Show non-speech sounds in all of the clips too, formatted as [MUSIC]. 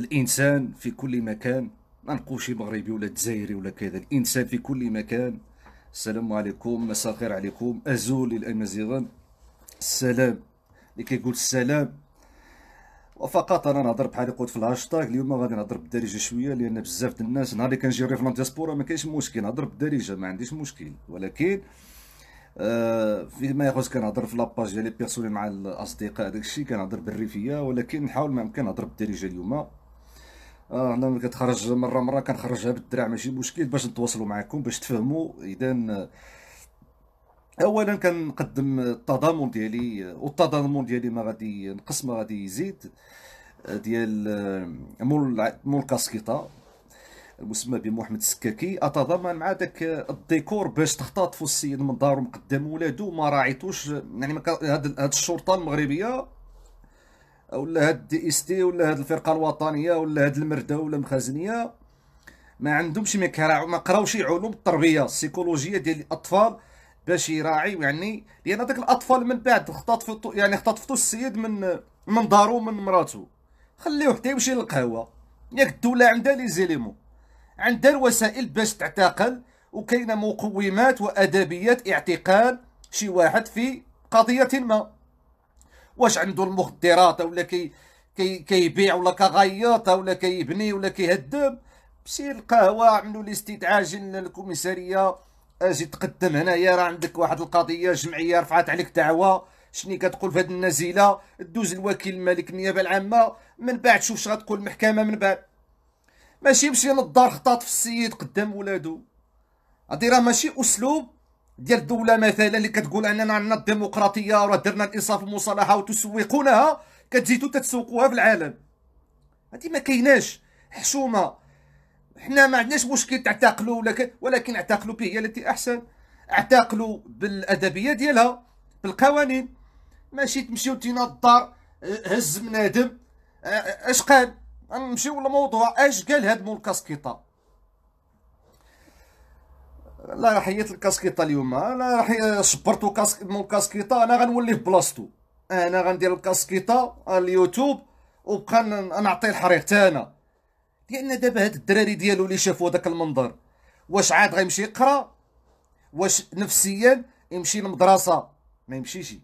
الانسان في كل مكان ما نقولش مغربي ولا جزائري ولا كذا الانسان في كل مكان السلام عليكم مساء الخير عليكم ازول للامازيغان السلام اللي كيقول السلام وفقط انا نهضر بحال قلت في الهاشتاغ اليوم غادي نهضر بالدارجه شويه لان بزاف ديال الناس نهار اللي كنجي في لانتيسبورا ما كاينش مشكل نهضر بالدارجه ما عنديش مشكل ولكن آه فيما يخص كنهضر في لاباج ديال لي بيرسونيل مع الاصدقاء داكشي كنهضر بالريفيه ولكن نحاول ما امكن نهضر بالدارجه اليوم اه ملي كتخرج مره مره كنخرجها بالدراع ماشي مشكل باش نتواصلوا معكم باش تفهموا اذا آه، اولا كنقدم التضامن ديالي آه، والتضامن ديالي ما غادي ينقص ما غادي يزيد آه، ديال مول مول كاسكيطا المسمى بمحمد السكاكي اتضامن مع داك الديكور باش تختطفوا السيد من دارو قدام ولادو ما راعيتوش يعني هاد الشرطه المغربيه ولا هاد دي اس تي ولا هاد الفرقه الوطنيه ولا هاد المرده ولا مخازنيه ما عندهمش ما ما قراوش علوم التربيه السيكولوجيه ديال الاطفال باش يراعيو يعني لان داك الاطفال من بعد اختطفتو يعني اختطفتو السيد من من دارو من مراتو خليوه حتى يمشي للقهوه ياك الدوله عندها لي زيليمون عندها الوسائل باش تعتقل وكاينه مقومات وادبيات اعتقال شي واحد في قضيه ما واش عنده المخدرات ولا كي كيبيع كي ولا كغيط ولا كيبني ولا كيهدم مشي للقهوه عملوا الاستدعاء جن الكوميساريه اجي تقدم هنايا راه عندك واحد القضيه جمعيه رفعت عليك دعوه شني كتقول في هذه النزيله دوز الوكيل الملك النيابه العامه من بعد شوف شغتقول المحكمه من بعد ماشي مشي للدار خطاط في السيد قدام ولادو هادي راه ماشي اسلوب ديال دوله مثلا اللي كتقول اننا عندنا الديمقراطيه وراه درنا الانصاف والمصالحه وتسوقونها كتزيدوا تتسوقوها في العالم هادي ما كايناش حشومه حنا ما عندناش مشكل تعتقلوا ولكن اعتقلوا به هي التي احسن اعتقلوا بالادبيه ديالها بالقوانين ماشي تمشيو تينا الدار آه، هز بنادم آه، آه، اش قال نمشيو للموضوع اش قال هاد مول كاسكيطه لا راح هي الكاسكيطا اليوم انا آه، راح صبرتو كاسك مو كاسكيطا انا غنولي في بلاصتو انا غندير الكاسكيطا على اليوتيوب وبقى نعطي الحريق حتى انا لان دابا هاد الدراري ديالو اللي شافوا داك المنظر واش عاد غيمشي يقرا واش نفسيا يمشي للمدرسه ما يمشيش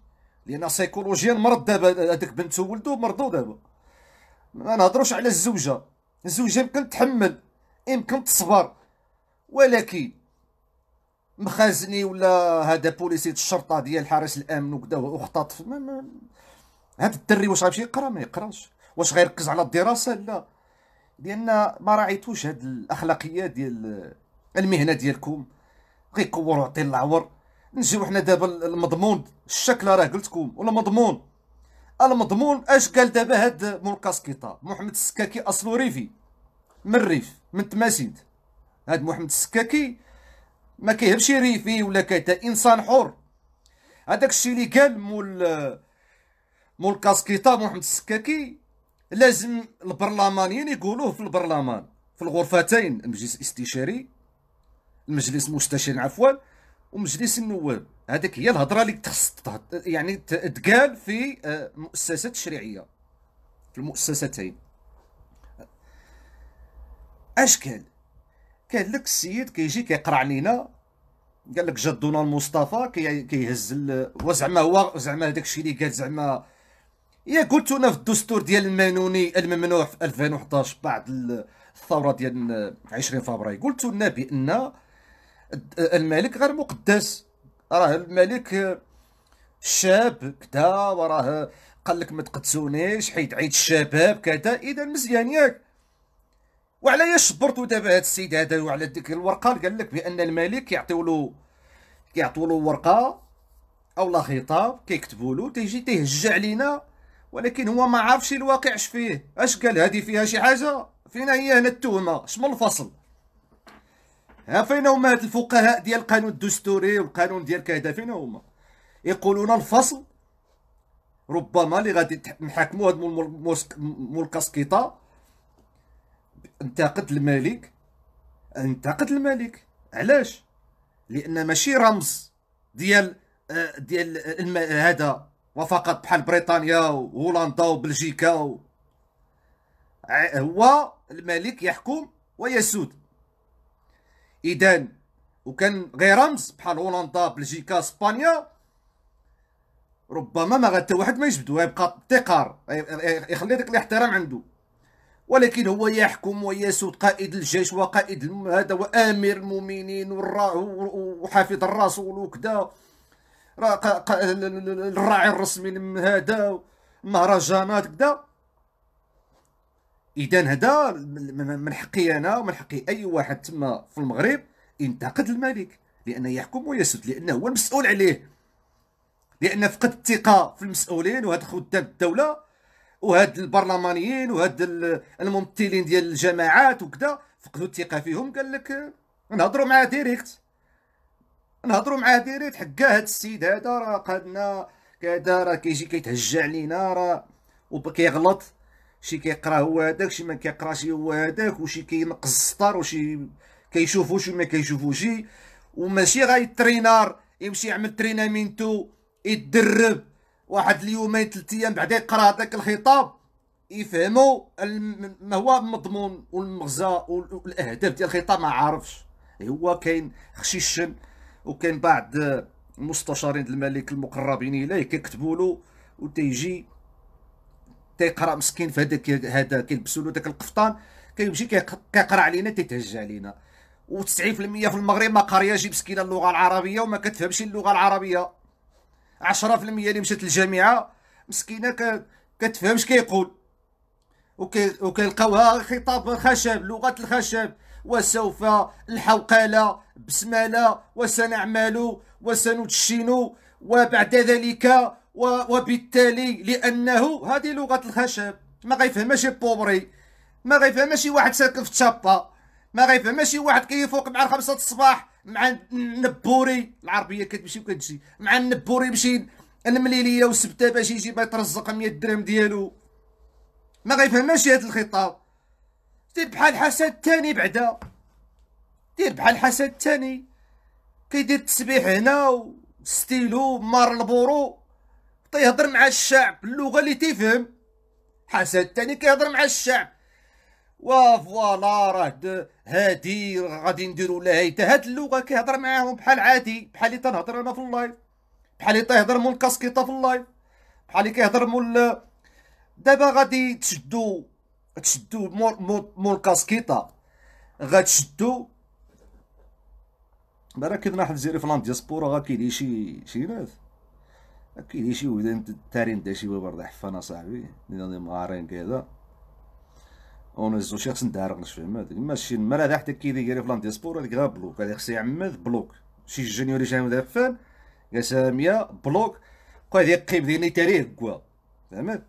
لان سيكولوجيا مرض دابا هذاك بنته ولدو مرضو دابا ما نهضروش على الزوجه الزوجه يمكن تحمل يمكن تصبر ولكن مخازني ولا هذا بوليسي الشرطه ديال حارس الامن وكذا وخطط هذا الدري واش غيمشي يقرا ما يقراش واش غيركز على الدراسه لا لان ما راعيتوش هاد الاخلاقيات ديال المهنه ديالكم غيكوروا وعطي العور نجيو حنا دابا المضمون الشكل راه قلتكم ولا مضمون المضمون اش قال دابا هاد مول كاسكيطه محمد السكاكي اصلو ريفي من الريف من تماسيد هاد محمد السكاكي ما كيهبش ريفي ولا كذا انسان حر هذاك الشيء اللي قال مول مول كاسكيطا محمد السكاكي لازم البرلمانيين يقولوه في البرلمان في الغرفتين المجلس الاستشاري المجلس المستشاري عفوا ومجلس النواب هذيك هي الهضره اللي تخص يعني تقال في المؤسسات آه، التشريعيه في المؤسستين اشكال كان لك السيد كيجي كيقرا علينا قال لك جدنا المصطفى كيهز كي وزعما هو زعما هذاك الشيء اللي قال زعما يا قلتونا في الدستور ديال المانوني الممنوع في 2011 بعد الثوره ديال 20 فبراير قلت لنا بان الملك غير مقدس راه الملك شاب كدا وراه قال لك ما تقدسونيش حيت عيد الشباب كذا اذا مزيان ياك وعلى شبرتو دابا هاد السيد هذا وعلى ديك الورقه قال لك بان الملك يعطيو له كيعطيو له ورقه او لا خطاب كيكتبوا له تيجي تيهجع علينا ولكن هو ما عارفش الواقع اش فيه اش قال هذه فيها شي حاجه فينا هي هنا التهمه اش من الفصل ها فين هما هاد الفقهاء ديال القانون الدستوري والقانون ديال كذا فين هما يقولون الفصل ربما اللي غادي نحاكموا هاد مول مول انتقد الملك انتقد الملك علاش لان ماشي رمز ديال آه، ديال هذا وفقط بحال بريطانيا وهولندا وبلجيكا و... هو الملك يحكم ويسود اذا وكان غير رمز بحال هولندا بلجيكا اسبانيا ربما ما غتا واحد ما يجبدو يبقى احتقار يخلي داك الاحترام عنده ولكن هو يحكم ويسود قائد الجيش وقائد هذا وامر المؤمنين وحافظ الرسول وكذا الراعي الرسمي هذا مهرجانات كذا اذا هذا من حقي انا ومن حقي اي واحد تما في المغرب ينتقد الملك لانه يحكم ويسد لانه هو المسؤول عليه لان فقد الثقه في المسؤولين وهذا خدام الدوله وهاد البرلمانيين وهاد الممثلين ديال الجماعات وكذا فقدوا الثقه فيهم قال لك نهضروا معاه ديريكت نهضروا معاه ديريكت حكا هاد السيد هذا راه قادنا كذا راه كيجي كيتهجى علينا راه وكيغلط شي كيقرا هو هذاك شي ما كيقراش هو هذاك وشي كينقص السطر وشي كيشوفو شي ما كيشوفوش وماشي غيترينار يمشي يعمل ترينامينتو يتدرب واحد اليومين ثلاث ايام بعدا يقرا هذاك الخطاب يفهموا ما هو المضمون والمغزى والاهداف ديال الخطاب ما عارفش إيه، هو كاين خشيشن وكاين بعض المستشارين الملك المقربين اليه كيكتبوا له وتيجي تيقرا مسكين في هذاك هذا كيلبسوا له داك القفطان كيمشي كيقرا علينا تيتهجى علينا و90% في المغرب ما قارياش مسكينه اللغه العربيه وما كتفهمش اللغه العربيه 10% اللي مشات للجامعه مسكينه اش كيقول وكيلقاوها خطاب خشب لغه الخشب وسوف الحوقله بسماله وسنعمل وسندشن وبعد ذلك وبالتالي لانه هذه لغه الخشب ما غيفهمهاش بوبري ما غيفهمهاش واحد ساكن في تشابا ما غيفهمهاش واحد كيفوق مع الخمسة الصباح مع النبوري العربيه كتمشي وكتجي مع النبوري يمشي المليليه والسبته باش يجي يترزق 100 درهم ديالو ما غيفهمهاش هاد الخطاب دير بحال حسن الثاني بعدا دير بحال حسن الثاني كيدير التسبيح هنا وستيلو مار البورو تيهضر مع الشعب باللغه اللي تيفهم حسن الثاني كيهضر مع الشعب وفوالا راه هادي غادي نديرو لها هاد اللغه كيهضر معاهم بحال عادي بحال اللي تنهضر انا في اللايف بحال اللي تيهضر مول الكاسكيطه في اللايف بحال اللي كيهضر مول دابا غادي تشدو تشدو مول مول الكاسكيطه غتشدو برا كيف نحن زيري في الديسبورا راه كيدي شي شي ناس كيدي شي ودان تارين دا شي بابا حفانه لي غادي مغارين كذا اونيزو شي خصني ندارك نفهم هذيك ماشي المال هذا حتى كيدير في سبور هذيك غير بلوك هذيك خصو يعمد بلوك شي جونيور من دافان يا ساميه بلوك قوا هذيك قيم ديال تاريخ كوا فهمت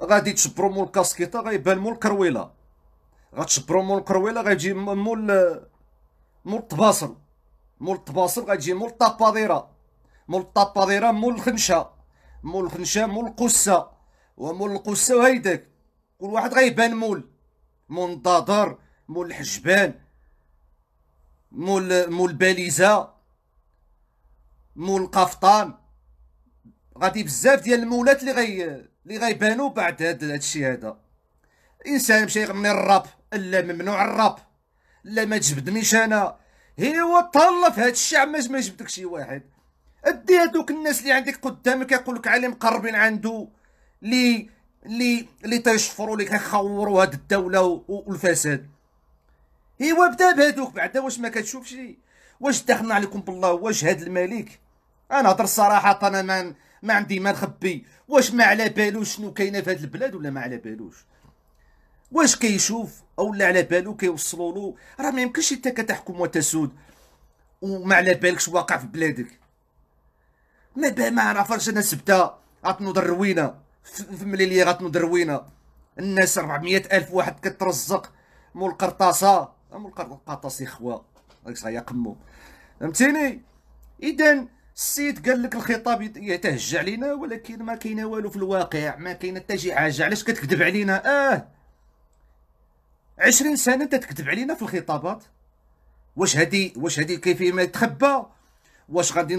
غادي تشبرو مول كاسكيطا غيبان مول الكرويله غتشبرو مول الكرويله غيجي مول مول الطباصل مول الطباصل غيجي مول طاباديرا مول طاباديرا مول الخنشه مول الخنشه مول القسه ومول القصه وهيداك كل واحد غيبان مول مول النضاضر مول الحجبان مول مول الباليزه مول القفطان غادي بزاف ديال المولات اللي غي اللي غيبانوا بعد هاد الشيء هذا انسان مشى يغني الراب الا ممنوع الراب لا ما تجبدنيش انا هو طلع في هاد الشعب ما جبدك شي واحد ادي هادوك الناس اللي عندك قدامك يقول لك علي مقربين عنده اللي اللي اللي تيشفروا اللي كيخوروا هاد الدوله والفساد ايوا بدا بهادوك بعدا واش ما كتشوفش واش دخلنا عليكم بالله واش هاد الملك انا هضر صراحه انا ما ما عندي ما نخبي واش ما على بالوش شنو كاينه في هاد البلاد ولا ما على بالوش واش كيشوف او لا على بالو كيوصلوا له راه ما يمكنش انت كتحكم وتسود وما على بالكش واقع في بلادك ما ما عرفش انا سبته عطنو الروينه ملي اللي غتنوض الناس 400 الف واحد كترزق مول القرطاسه مول القرطاسه خوا صايا قمو فهمتيني اذا السيد قال لك الخطاب يتهجى علينا ولكن ما كاينه والو في الواقع ما كاينه حتى شي حاجه علاش كتكذب علينا اه 20 سنه انت تكذب علينا في الخطابات واش هادي واش هادي كيفيه ما تخبى واش غادي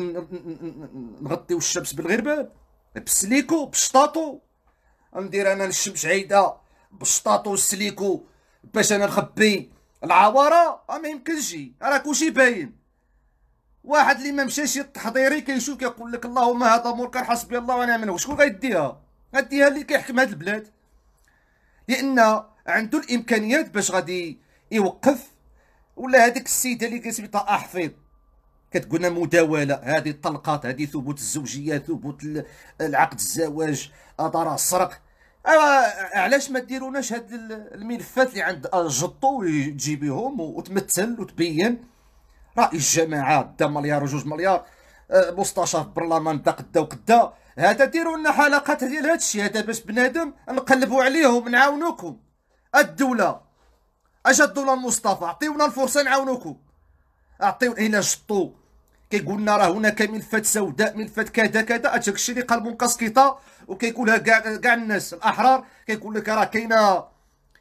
نغطيو الشمس بالغربال بسليكو بشطاطو ندير انا الشمس عيده بشطاطو سليكو باش انا نخبي العواره ما يمكنش راه كلشي باين واحد اللي ما مشاش التحضيري كيشوف كيقول لك اللهم هذا كان حسبي الله ونعم الوكيل شكون غيديها غيديها اللي كيحكم هاد البلاد لان عنده الامكانيات باش غادي يوقف ولا هذيك السيده اللي كتسميتها طه حفيظ كتقولنا مداوله هذه الطلقات هذه ثبوت الزوجيه ثبوت العقد الزواج اضرار السرق علاش ما ديروناش هاد الملفات اللي عند جطو تجيبيهم وتمثل وتبين رأي الجماعه دا مليار وجوج مليار أه، مستشار برلمان دا قدا وقدا هذا ديروا لنا حلقات ديال هذا الشيء هذا باش بنادم نقلبوا عليهم نعاونوكم الدوله اجا الدوله مصطفى عطيونا الفرصه نعاونوكم اعطيو الى جطو كيقول لنا راه هناك ملفات سوداء ملفات كذا كذا هذاك الشيء اللي قال كيطا وكيقولها كاع كاع الناس الاحرار كيقول لك راه كاينه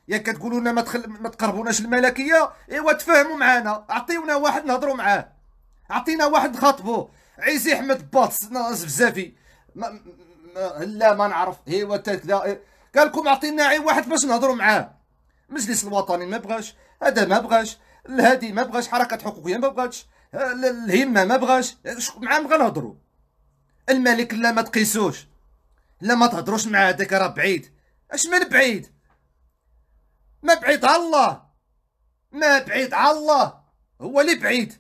يا كتقولوا لنا ما تخل... ما تقربوناش الملكيه ايوا تفاهموا معنا اعطيونا واحد نهضروا معاه اعطينا واحد نخاطبوه عيزي احمد باطس ناقص بزافي ما... ما... لا ما نعرف ايوا تكذا قال لكم اعطينا عين واحد باش نهضروا معاه المجلس الوطني ما بغاش هذا ما بغاش الهادي ما بغاش حركه حقوقيه ما بغاتش الهمه ما بغاش معاه بغا نهضروا الملك لا ما تقيسوش لا ما تهضروش مع هذاك راه بعيد اش من بعيد ما بعيد على الله ما بعيد على الله هو اللي بعيد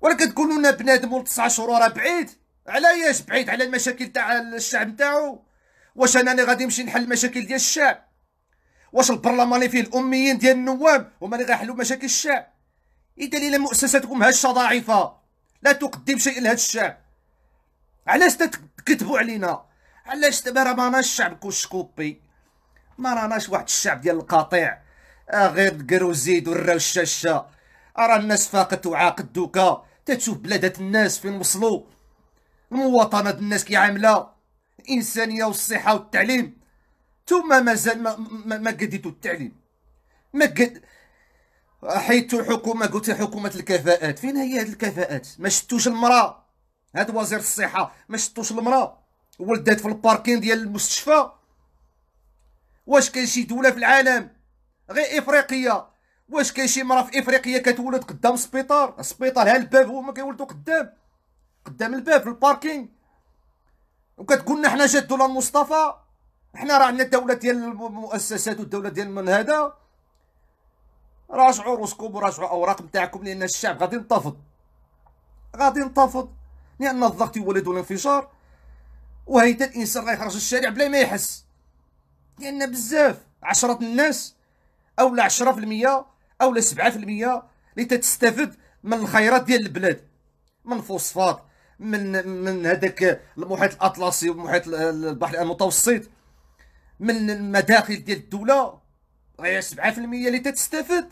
ولكن تقولوا لنا بنادم ولد 9 شهور راه بعيد علاش بعيد على المشاكل تاع الشعب نتاعو واش انا اللي غادي نمشي نحل المشاكل ديال الشعب واش البرلمان اللي فيه الاميين ديال النواب هما اللي غيحلوا مشاكل الشعب اذا الا مؤسساتكم هشه ضعيفه لا تقدم شيء لهذا الشعب علاش تكذبوا علينا علاش دابا راه ماناش شعب كوشكوبي ما راناش واحد الشعب ديال القطيع آه غير الكر والزيد والرا الشاشة راه الناس فاقت وعاقد دوكا تتشوف بلادات الناس فين وصلوا المواطنة الناس كيعاملة الانسانيه والصحه والتعليم ثم مازال ما ما, ما التعليم ما قد حيت حكومه قلت حكومه الكفاءات فين هي هذه الكفاءات ما شفتوش المراه هذا وزير الصحه ما شفتوش المراه ولدات في الباركين ديال المستشفى واش كاين شي دوله في العالم غير افريقيه واش كاين شي مراه في افريقيا كتولد قدام سبيطار سبيطار ها الباب هما كيولدوا قدام قدام الباب في الباركين وكتقولنا حنا جات دوله مصطفى حنا راه عندنا الدوله ديال المؤسسات والدوله ديال من هذا راجعوا روسكم وراجعوا اوراق نتاعكم لان الشعب غادي ينتفض غادي ينتفض لان الضغط يولد الانفجار وهيدا الانسان يخرج الشارع بلا ما يحس لان بزاف عشرة الناس او لا 10% او لا 7% اللي تتستفد من الخيرات ديال البلاد من فوسفات من من هذاك المحيط الاطلسي ومحيط البحر المتوسط من المداخل ديال الدوله غير 7% اللي تتستفد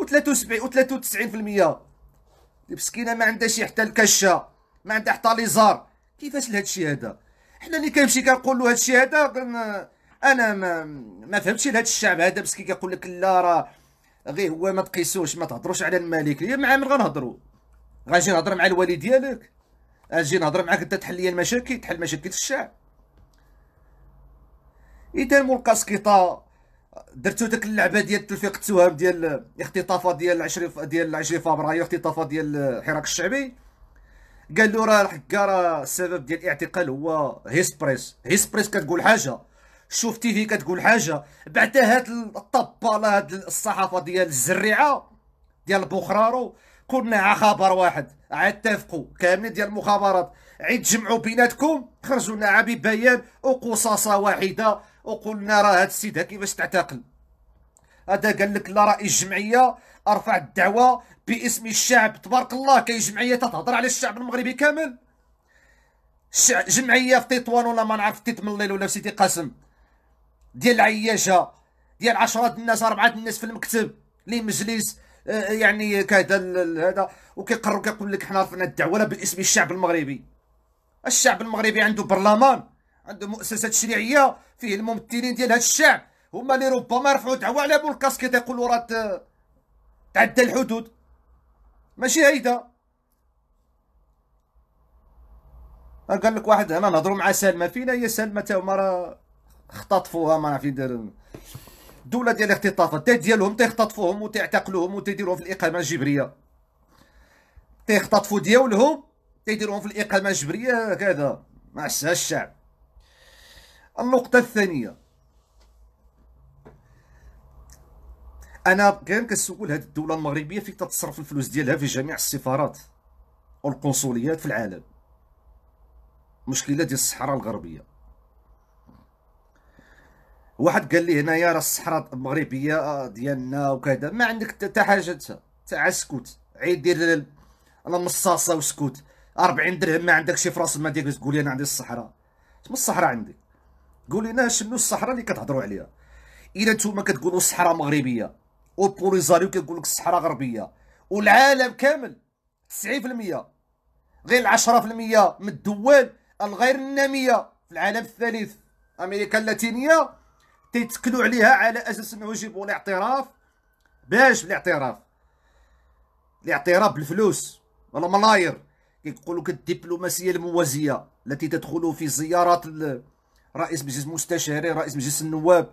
و73 و93% مسكينه ما عندها شي حتى الكشه ما عندها حتى ليزار كيفاش لهاد الشيء هذا حنا اللي كنمشي كنقول له هاد الشيء هذا انا ما ما فهمتش لهاد الشعب هذا مسكين كيقول لك لا راه غير هو ما تقيسوش ما تهضروش على الملك هي مع من غنهضروا غنجي نهضر مع الوالد ديالك اجي نهضر معاك انت تحل لي المشاكل تحل مشاكل الشعب اذا مول سكيطه درتو داك اللعبه ديال تلفيق التوام ديال اختطافه ديال 20 ديال 20 فبراير اختطافه ديال الحراك الشعبي قال له راه الحكا راه السبب ديال الاعتقال هو هيسبريس هيسبريس كتقول حاجه شوف تي في كتقول حاجه بعدا هاد الطباله هاد الصحافه ديال الزريعه ديال بوخرارو كنا على خبر واحد عاد اتفقوا كاملين ديال المخابرات عيد جمعوا بيناتكم خرجوا لنا ببيان وقصاصه واحده وقلنا راه هاد السيد كيفاش تعتقل هذا قال لك لا رئيس جمعيه ارفع الدعوه باسم الشعب تبارك الله كاين جمعيه تتهضر على الشعب المغربي كامل جمعيه في تطوان ولا ما نعرف تيت من الليل ولا في سيدي قاسم ديال العياشه ديال عشرات الناس اربعه الناس في المكتب لي مجلس آه، يعني كذا هذا وكيقرر كيقول لك حنا رفعنا الدعوه باسم الشعب المغربي الشعب المغربي عنده برلمان عنده مؤسسه تشريعيه فيه الممثلين ديال هذا الشعب هما اللي ربما رفعوا دعوه على ابو الكاسكيت يقولوا راه تعدى الحدود ماشي هيدا قال لك واحد هنا نهضروا مع سلمى فينا هي سلمى تا هما راه اختطفوها ما عرفت يدير الدوله ديال الاختطافات تا ديالهم تيختطفوهم وتعتقلوهم وتيديروهم في الاقامه الجبريه تيختطفوا ديالهم تيديروهم في الاقامه الجبريه كذا ما عساش الشعب النقطة الثانية انا كان كنسول هذه الدوله المغربيه فين تتصرف الفلوس ديالها في جميع السفارات والقنصليات في العالم مشكله ديال الصحراء الغربيه واحد قال لي هنايا راه الصحراء المغربيه آه، ديالنا وكذا ما عندك حتى حاجه انت تاع سكوت عيد دير المصاصه وسكوت 40 درهم ما عندك شي فراس ما ديالك تقول لي انا عندي الصحراء شنو الصحراء عندي قولي لنا شنو الصحراء اللي كتهضروا عليها الا نتوما كتقولوا الصحراء مغربيه وبوليزاريو كيقول لك الصحراء غربيه والعالم كامل 90% غير 10% من الدول الغير الناميه في العالم الثالث امريكا اللاتينيه تيتكلوا عليها على اساس انه يجيبوا الاعتراف باش الاعتراف الاعتراف بالفلوس والملاير كيقولوا لك الدبلوماسيه الموازيه التي تدخل في زيارات رئيس مجلس مستشاري رئيس مجلس النواب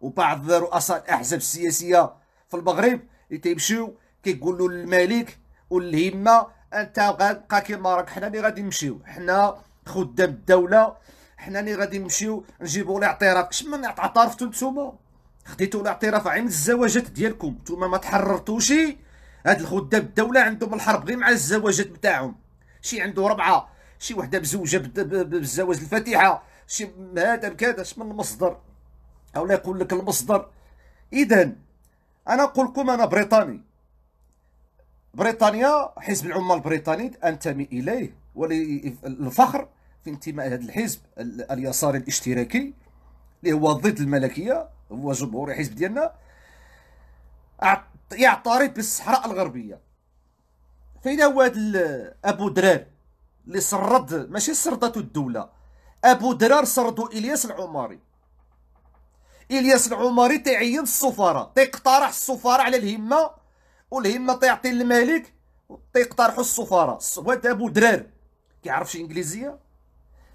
وبعض رؤساء الاحزاب السياسيه في المغرب اللي تيمشيو كيقولوا للملك والهمه انت غتبقى كيما راك حنا اللي غادي نمشيو حنا خدام الدوله حنا اللي غادي نمشيو نجيبوا الاعتراف اعتراف شمن اعترفتوا نتوما خديتوا الاعتراف عين الزواجات ديالكم نتوما ما تحررتوش هاد الخدام الدوله عندهم الحرب غير مع الزواجات نتاعهم شي عنده ربعه شي وحده مزوجه بالزواج الفاتحه شي هذا اش من المصدر او لا يقول لك المصدر اذا انا نقول لكم انا بريطاني بريطانيا حزب العمال البريطاني انتمي اليه وللفخر في انتماء هذا الحزب اليساري الاشتراكي اللي هو ضد الملكيه هو جمهوري حزب ديالنا يعترض بالصحراء الغربيه فين هو هذا ابو درار اللي سرد ماشي سردته الدوله ابو درار سردو الياس العماري الياس العماري تعين السفراء تيقترح السفراء على الهمه والهمه تيعطي للملك تيقترحوا السفراء وهذا ابو درار كيعرفش انجليزيه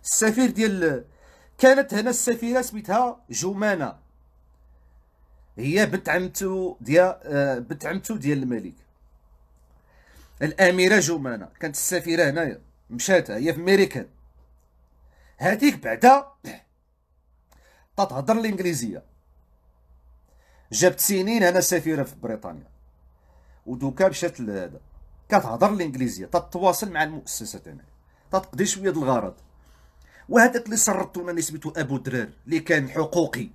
السفير ديال كانت هنا السفيره سميتها جمانه هي بنت عمتو ديال آه، بنت عمتو ديال الملك الاميره جمانه كانت السفيره هنايا مشات هي في ميريكان هاديك بعدا تتهضر الانجليزيه جابت سنين انا سفيره في بريطانيا ودوكا مشات لهذا كتهضر الانجليزيه تتواصل مع المؤسسه تاعنا تتقضي شويه الغرض وهذاك اللي انا سميتو ابو درار اللي كان حقوقي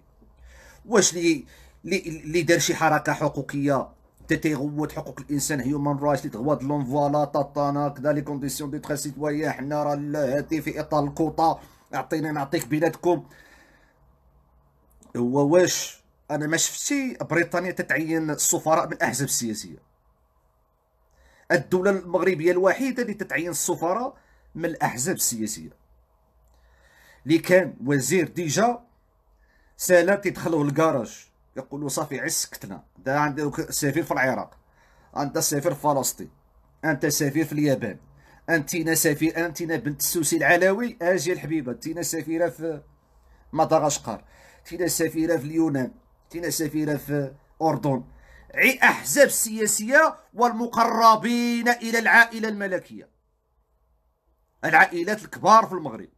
واش لي لي دار شي حركه حقوقيه تي حقوق الانسان هيومان رايت لي تغواد لون فوالا طاطانا كدا لي كونديسيون دو تخي سيتويان حنا راه هاتي في اطار الكوطا اعطينا نعطيك بلادكم هو واش انا ما شفتي بريطانيا تتعين السفراء من الاحزاب السياسيه الدوله المغربيه الوحيده اللي تتعين السفراء من الاحزاب السياسيه اللي كان وزير ديجا سالم تيدخلوه الكراج يقولوا صافي عسكتنا سكتنا دا عندك سفير في العراق انت سفير في فلسطين انت سفير في اليابان انتينا سفير انتينا بنت السوسي العلوي اجي الحبيبه انتينا سفيره في مدغشقر انتينا سفيره في اليونان انتينا سفيره في الاردن عي احزاب السياسيه والمقربين الى العائله الملكيه العائلات الكبار في المغرب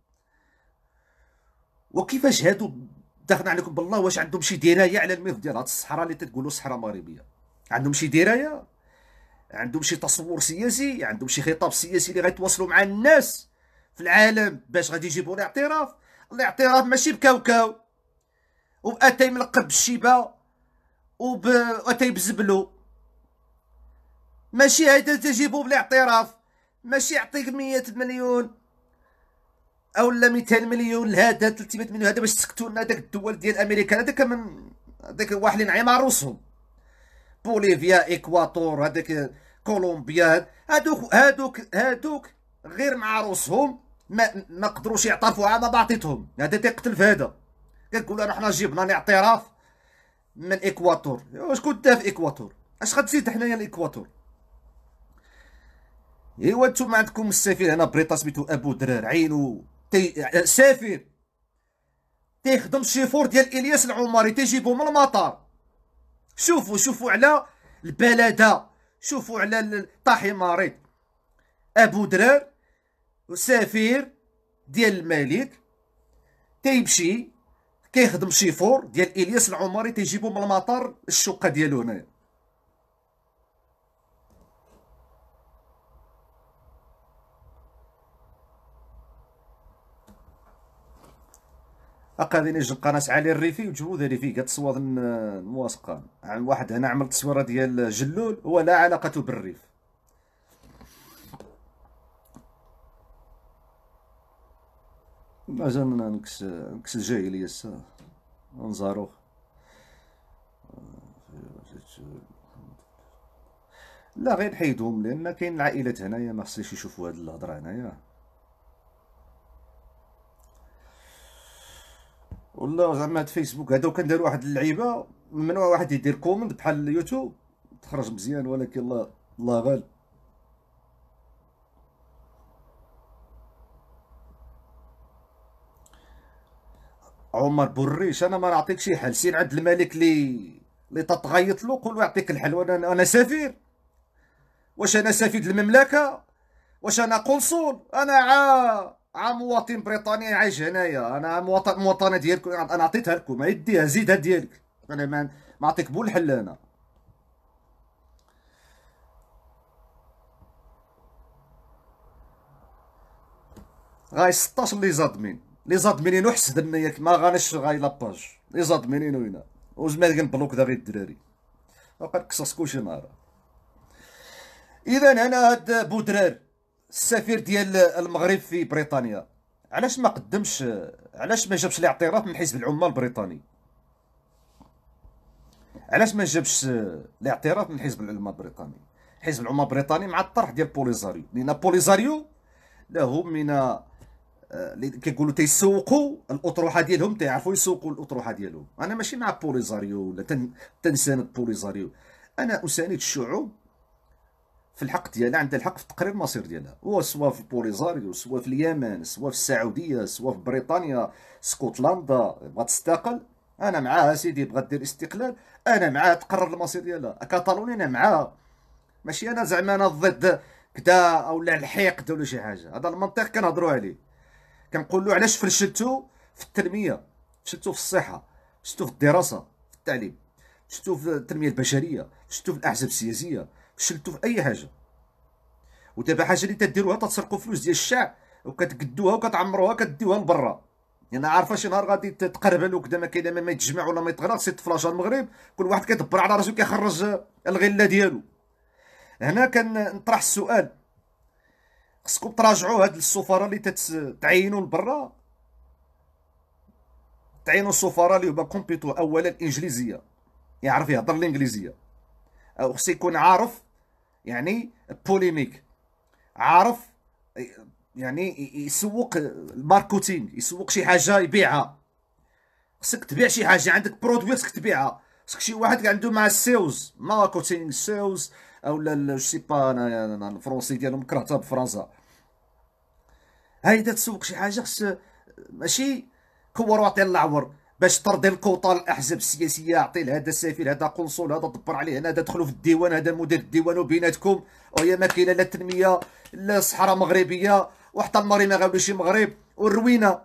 وكيفاش هادو داخل عليكم بالله واش عندهم شي درايه على الميث ديال هاد الصحراء اللي تتقولوا صحراء مغربيه عندهم شي درايه عندهم شي تصور سياسي عندهم شي خطاب سياسي اللي غيتواصلوا مع الناس في العالم باش غادي يجيبوا الاعتراف الاعتراف ماشي بكاوكاو واتاي ملقب بالشيبه واتاي اتاي بزبلو ماشي هيدا تجيبوا بالاعتراف ماشي يعطيك مية مليون او لا 200 مليون لهذا 300 مليون هذا باش تسكتوا لنا داك الدول ديال امريكا هذاك من هذاك واحد نعيم روسهم بوليفيا اكواتور هذاك كولومبيا هادوك هادوك هادوك غير مع روسهم ما ما قدروش يعترفوا على ما بعطيتهم هذا تيقتل في هذا كنقول انا حنا جبنا الاعتراف من اكواتور شكون داف في اكواتور اش غتزيد حنايا الاكواتور ايوا نتوما عندكم السفير هنا بريطا سميتو ابو درار عينو تي سافر تيخدم الشيفور ديال الياس العمري تيجيبو من المطار شوفوا شوفوا على البلده شوفوا على طاحي مريض ابو درار سفير ديال الملك تيمشي كيخدم شيفور ديال الياس العمري تيجيبو من المطار الشقه ديالو هنايا اقاذين يجي القناه علي الريفي وجهود الريفي قد صواد مواثقه عن واحد هنا عمل تصويره ديال جلول ولا علاقه بالريف مازال نكس نكس الجاهليه السا نزارو لا غير نحيدهم لان كاين العائلات هنايا ما خصنيش يشوفوا هاد الهضره هنايا ولا زعما هاد فيسبوك هذا كان دار واحد اللعيبه ممنوع واحد يدير كومنت بحال اليوتيوب تخرج مزيان ولكن الله الله غالب عمر بريش انا ما نعطيك شي حل سير عبد الملك لي لي تتغيط له قول يعطيك الحل وانا انا سفير واش انا سفير المملكه واش انا قنصل انا عا عم مواطن بريطاني عايش هنايا انا مواطن مواطنه ديالكم انا عطيتها لكم ما يديها زيدها ديالك انا ما نعطيك بول حل انا غاي 16 لي زادمين لي زادمينين وحسد منيا ما غانش غاي لاباج لي زادمينين وينا وزمان كنبلوك داك الدراري وقال كسس كلشي نهار اذا انا هاد بودرار السفير ديال المغرب في بريطانيا علاش ما قدمش علاش ما جابش الاعتراف من حزب العمال البريطاني علاش ما جابش الاعتراف من حزب العمال البريطاني حزب العمال البريطاني مع الطرح ديال بوليزاريو لان بوليزاريو له من آه، كيقولوا تيسوقوا الاطروحه ديالهم تيعرفوا يسوقوا الاطروحه ديالهم انا ماشي مع بوليزاريو ولا تنساند بوليزاريو انا اساند الشعوب في الحق ديالها عندها الحق في تقرير المصير ديالها سواء في بوليزاريو سواء في اليمن سواء في السعوديه سواء في بريطانيا سكوتلندا بغات تستقل انا معاها سيدي بغات دير استقلال انا معاها تقرر المصير ديالها كاتالونيا انا معاها ماشي انا زعما انا ضد كدا اولا الحقد ولا شي حاجه هذا المنطق كنهضروا عليه كنقول له علاش فرشتو في التنميه فشلتوا في الصحه فشلتوا في الدراسه في التعليم فشلتوا في التنميه البشريه فشلتوا في الاحزاب السياسيه شلتو في اي حاجه ودابا حاجه اللي تديروها تسرقوا فلوس ديال الشعب وكتقدوها وكتعمروها كديوها لبرا يعني عارفه شي نهار غادي تقربل كدا ما كاين ما يتجمع ولا ما يتغرق سي فلاجا المغرب كل واحد كيدبر على راسو كيخرج الغله ديالو هنا كنطرح السؤال خصكم تراجعوا هاد السفراء اللي تتعينوا لبرا تعينوا السفراء اللي هما كومبيتو اولا الانجليزيه يعرف يهضر الانجليزيه او خصو يكون عارف يعني بوليميك عارف يعني يسوق الماركتينغ يسوق شي حاجه يبيعها خصك تبيع شي حاجه عندك برودوي خصك تبيعها خصك شي واحد عنده مع السيلز ماركتينغ سيلز او لا سي با انا الفرونسي ديالهم كرهتها بفرنسا هاي تسوق شي حاجه خص ماشي كور واعطي العور باش طردي الكوطه الاحزاب السياسيه اعطي لهذا السفير هذا قنصل هذا دبر عليه هنا هذا دخلوا في الديوان هذا مدير الديوان وبيناتكم وهي ما كاينه لا التنميه لا الصحراء مغربيه وحتى المري ما غاولوش المغرب والروينه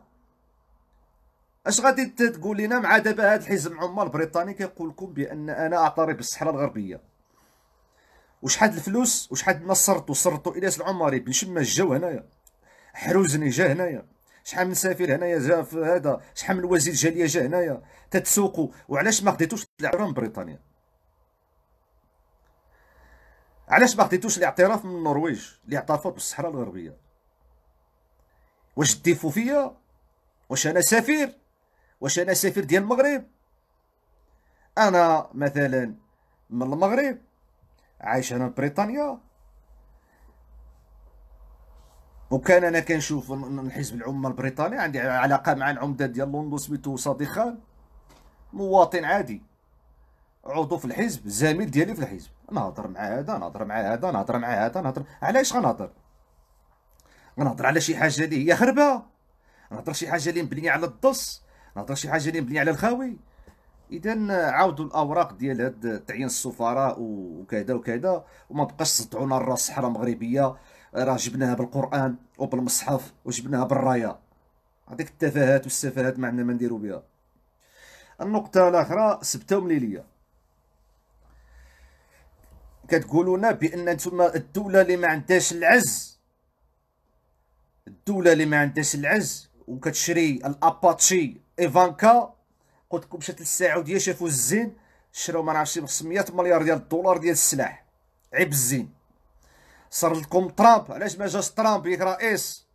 اش غادي تقول لنا مع دابا هذا الحزب عمال البريطاني كيقول لكم بان انا اعترف بالصحراء الغربيه وشحال الفلوس وشحال الناس صرتوا صرتوا الياس العماري بن شماس جاو هنايا حروزني جا هنايا شحال من سفير هنايا جا في هذا شحال من وزير ليا جا هنايا تتسوقوا وعلاش ما خديتوش الاعتراف من بريطانيا علاش ما خديتوش الاعتراف من النرويج اللي اعترفت بالصحراء الغربيه واش ديفو فيا واش انا سفير واش انا سفير ديال المغرب انا مثلا من المغرب عايش انا في بريطانيا وكان انا كنشوف الحزب العمال البريطاني عندي علاقه مع العمده ديال لندن سميتو صادي خان مواطن عادي عضو في الحزب زميل ديالي في الحزب نهضر مع هذا نهضر مع هذا نهضر مع هذا نهضر علاش غنهضر غنهضر على شي حاجه اللي هي خربه نهضر شي حاجه اللي مبنيه على الدص نهضر شي حاجه اللي مبنيه على الخاوي اذا عاودوا الاوراق ديال هاد تعيين السفراء وكذا وكذا وما بقاش صدعونا الراس الصحراء المغربيه راه جبناها بالقران وبالمصحف وجبناها بالرايه هذيك التفاهات والسفاهات ما عندنا ما نديرو بها النقطه الاخرى سبته ومليليه كتقولوا لنا بان نتوما الدوله اللي ما عندهاش العز الدوله اللي ما عندهاش العز وكتشري الاباتشي ايفانكا قلت لكم مشات للسعوديه شافوا الزين شراو ما نعرفش 500 مليار ديال الدولار ديال السلاح عيب الزين صار لكم ترامب علاش ما جاش ترامب ليك رئيس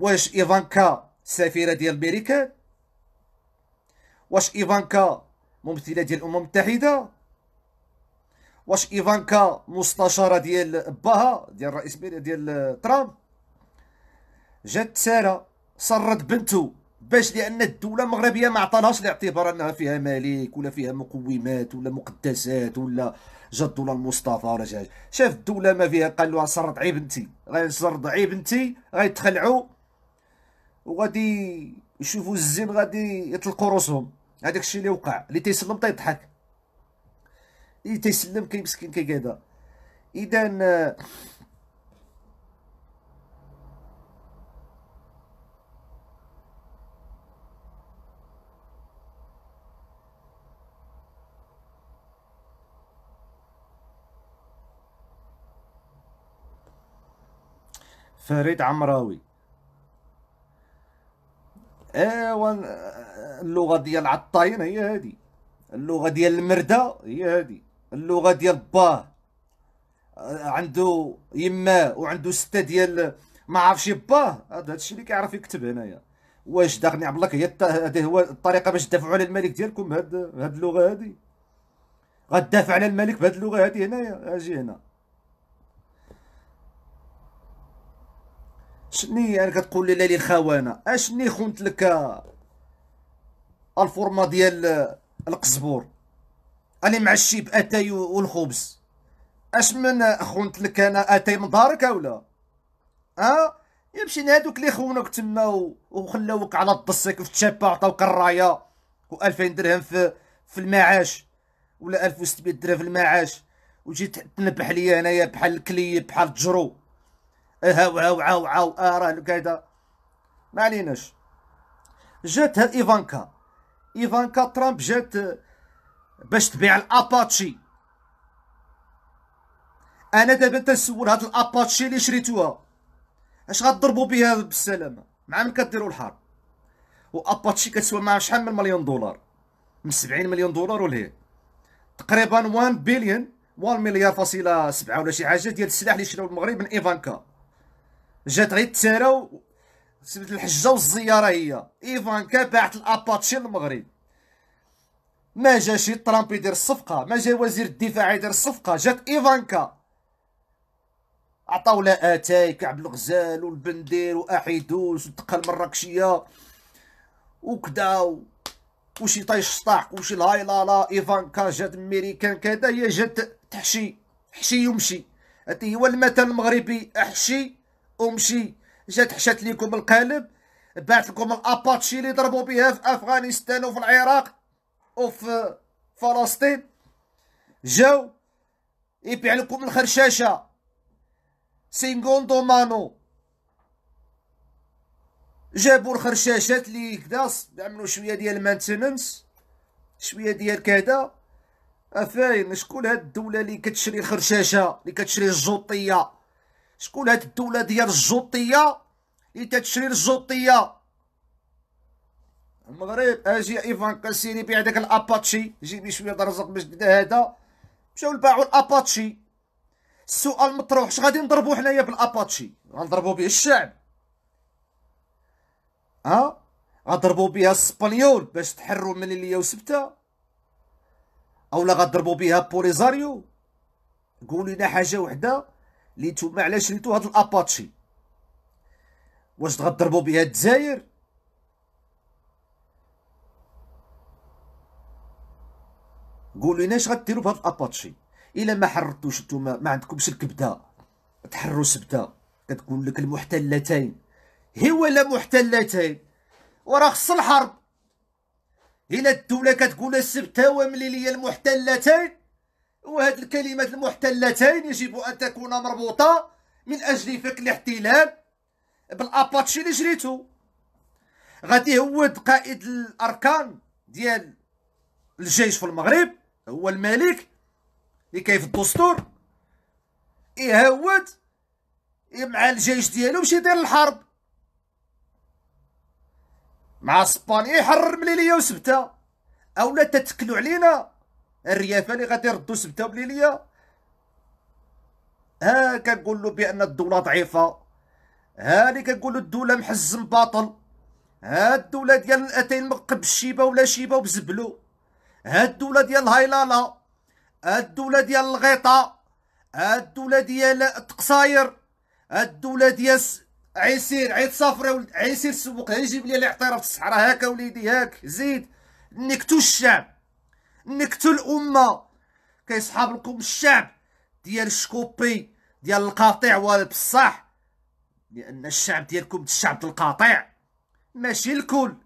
واش ايفانكا سفيره ديال الميريكان واش ايفانكا ممثله ديال الامم المتحده واش ايفانكا مستشاره ديال باها ديال رئيس ديال ترامب جات ساره صرت بنته باش لان الدوله المغربيه ما عطالهاش الاعتبار انها فيها ملك ولا فيها مقومات ولا مقدسات ولا جا الدوله المصطفى ولا شي حاجه شاف الدوله ما فيها قال له عي بنتي غنسرضعي بنتي غيتخلعوا وغادي يشوفوا الزين غادي يطلقوا روسهم هذاك الشيء اللي وقع اللي تيسلم تيضحك اللي تيسلم كي مسكين كي اذا فريد عمراوي ايوا اللغه ديال عطاين هي هذه اللغه ديال المرده هي هذه اللغه ديال باه عنده يما وعنده سته ديال ما عرفش باه هذا الشيء اللي كيعرف يكتب هنايا واش داغني عبد هي هذا هو الطريقه باش تدافعوا على الملك ديالكم بهاد هاد اللغه هذه غتدافع على الملك بهاد اللغه هذه هنايا اجي هنا شني انا يعني كتقول لي لالي الخوانه اشني خونت لك الفورما ديال القزبور انا مع الشيب اتاي والخبز اش من خونت لك انا اتاي من دارك اولا اه يمشي هادوك لي خونوك تما وخلاوك على الضسك في تشابا عطاوك الرايه و2000 درهم في في المعاش ولا 1600 درهم في المعاش وجيت تنبح ليا انايا بحال الكلي بحال الجرو إيه، هاو هاو هاو هاو اه راه كذا ما عليناش جات هاد ايفانكا ايفانكا ترامب جات آه، باش تبيع الاباتشي انا دابا تنسول هاد الاباتشي اللي شريتوها اش غضربوا بها بالسلامه مع من كديروا الحرب واباتشي كتسوى مع شحال من مليون دولار من 70 مليون دولار ولا تقريبا 1 بليون 1 مليار فاصله 7 ولا شي حاجه ديال السلاح اللي شراو المغرب من ايفانكا جات غير الترا سميت الحجه والزياره هي ايفانكا باعت الاباتشي للمغرب ما جا شي ترامب يدير الصفقه ما جا وزير الدفاع يدير الصفقه جات ايفانكا عطاو لها اتاي كعب الغزال والبندير واحيدوس والدقه المراكشيه وكدا وشي طايش شطاح وشي الهاي لا لا ايفانكا جات امريكان كذا هي جات تحشي حشي يمشي هذه هو المثل المغربي احشي امشي جات حشات ليكم القالب بعث لكم الاباتشي اللي ضربوا بها في افغانستان وفي العراق وفي فلسطين جاو يبيع لكم الخرشاشه سينغون مانو جابوا الخرشاشات اللي كدا عملوا شويه ديال مانتيننس شويه ديال كذا افاين شكون هاد الدوله اللي كتشري الخرشاشه اللي كتشري الجوطيه شكون هاد الدوله ديال الجوطيه اللي تتشري الجوطيه المغرب اجي ايفان كاسيني بيع داك الاباتشي جيب لي شويه الرزق باش بدا هذا مشاو باعوا الاباتشي السؤال المطروح اش غادي نضربوا حنايا بالاباتشي غنضربوا به الشعب ها غضربوا بها السبانيول باش تحروا من اللي وسبته اولا غضربوا بها بوليزاريو قولوا لنا حاجه وحده اللي نتوما علاش شريتو هاد الاباتشي واش تغضربوا بها الجزائر قولوا لنا اش غديروا بهاد الاباتشي الا ما حررتوش نتوما ما عندكمش الكبده تحروا سبته كتقول لك المحتلتين هي ولا محتلتين ورا خص الحرب الا الدوله كتقول السبته وملي ليا المحتلتين وهذه الكلمات المحتلتين يجب أن تكون مربوطة من أجل فك الاحتلال بالأباتشي اللي جريتو غادي يهود قائد الأركان ديال الجيش في المغرب هو الملك اللي كيف الدستور يهود مع الجيش ديالو باش يدير الحرب مع اسبانيا يحرر مليليه وسبته اولا تتكلوا علينا الريافه اللي غادي يردوا سبته وليليه ها كنقولوا بان الدوله ضعيفه ها اللي كنقولوا الدوله محزم باطل ها الدوله ديال الاتين مقب بالشيبه ولا شيبه وبزبلو ها الدوله ديال الهيلاله ها الدوله ديال الغيطه ها الدوله ديال التقصاير ها الدوله ديال عيسير عيد صفري ولد عيسير السبوق جيب لي الاعتراف في الصحراء هاكا وليدي هاك زيد نكتو الشعب نكتو الامه كيصحاب لكم الشعب ديال الشكوبي ديال القاطع والبصح لان الشعب ديالكم الشعب القاطع ماشي الكل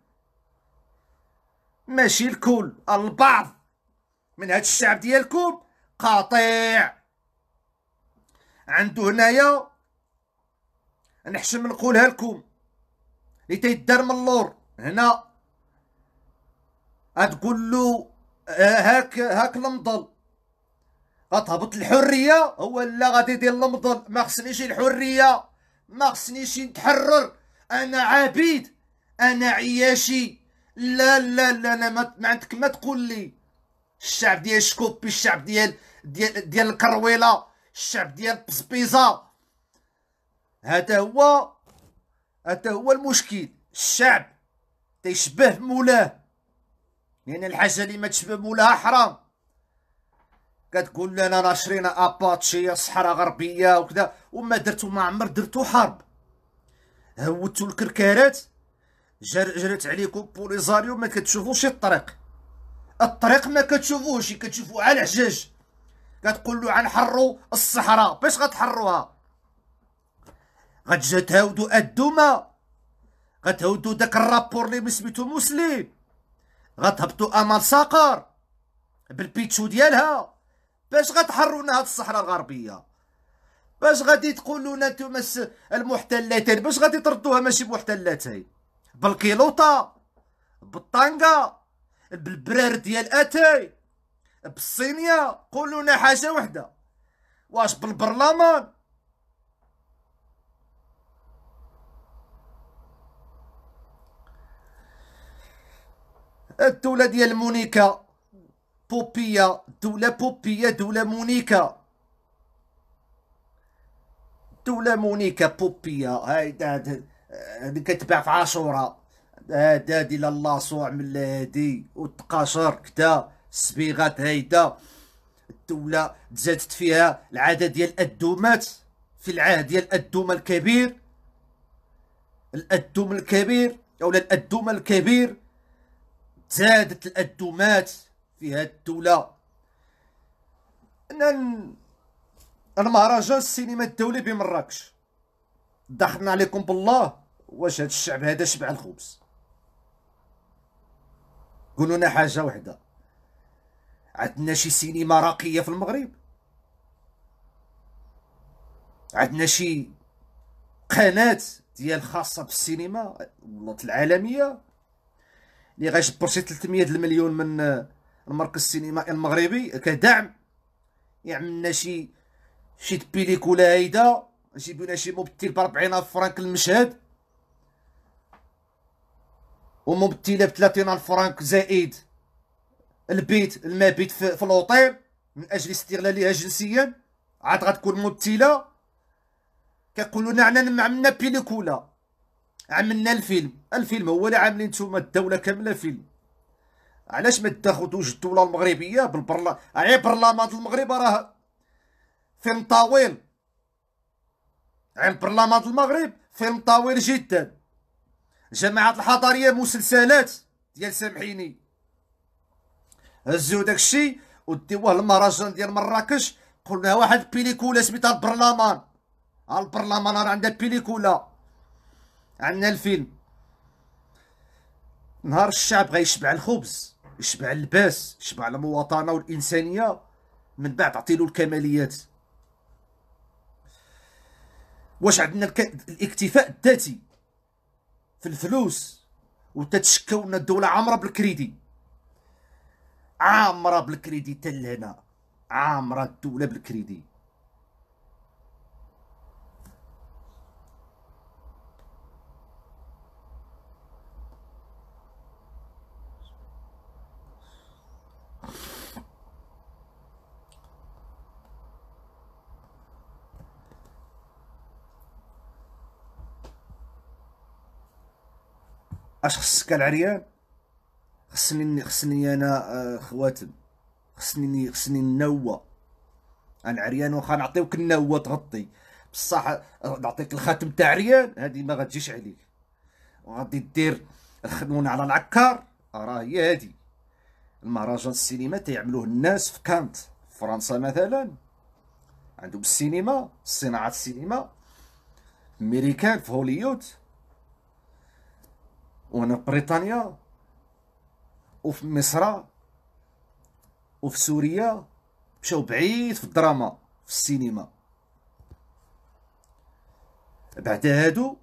ماشي الكل البعض من هاد الشعب ديالكم قاطع عندو هنايا نحشم نقولها لكم اللي تيدار من اللور هنا غتقول له آه، هاك هاك المضل غتهبط الحريه هو لا غادي يدير المضل ما خصنيش الحريه ما خصنيش نتحرر انا عبيد انا عياشي لا لا لا انا ما عندك ما تقول لي الشعب ديال شكوبي الشعب ديال ديال ديال الكرويله الشعب ديال بزبيزه هذا هو هذا هو المشكل الشعب تيشبه مولاه لان يعني الحاجه اللي ما تسببوا لها حرام كتقول لنا ناشرين اباتشي صحراء غربيه وكذا وما درتو ما عمر درتو حرب هوتو الكركارات جر جرت عليكم بوليزاريو ما كتشوفوش الطريق الطريق ما كتشوفوش كتشوفو على الحجاج كتقول له غنحروا الصحراء باش غتحروها غتجاو تهاودوا الدمى غتهودو داك الرابور اللي سميتو مسلم غتهبطوا امال صقر بالبيتشو ديالها باش غتحرونا هاد الصحراء الغربيه باش غادي تقولوا لنا المحتلتين باش غادي تردوها ماشي محتلتين بالكيلوطه بالطنقه بالبرار ديال اتاي بالصينيه قولوا لنا حاجه وحده واش بالبرلمان الدولة ديال مونيكا بوبية دولة بوبية دولة مونيكا دولة مونيكا بوبية هاي هذه كتباع في عاشوراء هادي الى اللاصوع من هادي والتقاشر كدا الصبيغات هايدا الدولة تزادت فيها العدد ديال الدومات في العهد ديال الدوم الكبير الأدوم الكبير أو الأدوم الكبير زادت الأدومات في هذه الدولة أن المهرجان السينما الدولي بمراكش دخلنا عليكم بالله واش هاد الشعب هذا شبع الخبز قولوا لنا حاجه وحده عندنا شي سينما راقيه في المغرب عندنا شي قناه ديال خاصه بالسينما والله العالميه اللي غيجبر شي 300 المليون من المركز السينمائي المغربي كدعم يعملنا شي شي بيليكولا هايدا نجيبو لنا شي ممثل ب 40 فرانك المشهد وممثله ب 30 فرانك زائد البيت المبيت في, في الهوطيل من اجل استغلالها جنسيا عاد غتكون ممثله كيقولوا لنا عنا عملنا بيليكولا عملنا الفيلم الفيلم هو اللي عاملين نتوما الدوله كامله فيلم علاش ما تاخذوش الدوله المغربيه بالبرلا عي برلمان المغرب راه فيلم طويل عن برلمان المغرب فيلم طويل جدا جماعة الحضارية مسلسلات ديال سامحيني هزو داكشي وديوه للمهرجان ديال مراكش قلنا واحد بيليكولا سميتها البرلمان البرلمان راه عندها بيليكولا عندنا الفيلم نهار الشعب غيشبع الخبز يشبع اللباس يشبع المواطنه والانسانيه من بعد عطيلو الكماليات واش عندنا الك... الاكتفاء الذاتي في الفلوس وتتشكاو لنا الدوله عامره بالكريدي عامره بالكريدي تلهنا عامره الدوله بالكريدي اش خصك العريان خصني خصني انا آه، خواتم خصني خصني النوى انا عريان واخا نعطيوك النوى تغطي بصح نعطيك الخاتم تاع عريان هذه ما غتجيش عليك وغادي دير الخدمون على العكار راه هي هذه المهرجان السينما تيعملوه الناس في كانت فرنسا مثلا عندهم السينما صناعه السينما امريكان في هوليود وهنا في بريطانيا وفي مصر وفي سوريا مشاو بعيد في الدراما في السينما بعد هادو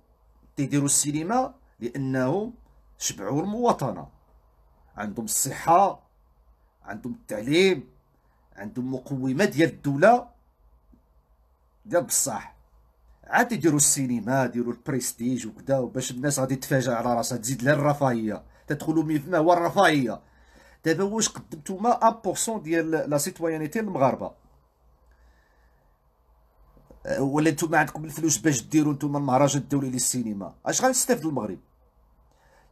تيديروا السينما لانهم شبعوا المواطنه عندهم الصحه عندهم التعليم عندهم مقومات ديال الدوله ديال بصح عاد يديروا السينما يديروا البريستيج وكذا باش الناس غادي تفاجا على راسها تزيد لها الرفاهيه تدخلوا مي فما هو الرفاهيه دابا واش قدمتوما 1% ديال لا سيتويانيتي المغاربه ولا نتوما عندكم الفلوس باش ديروا نتوما المهرجان الدولي للسينما اش غنستافد المغرب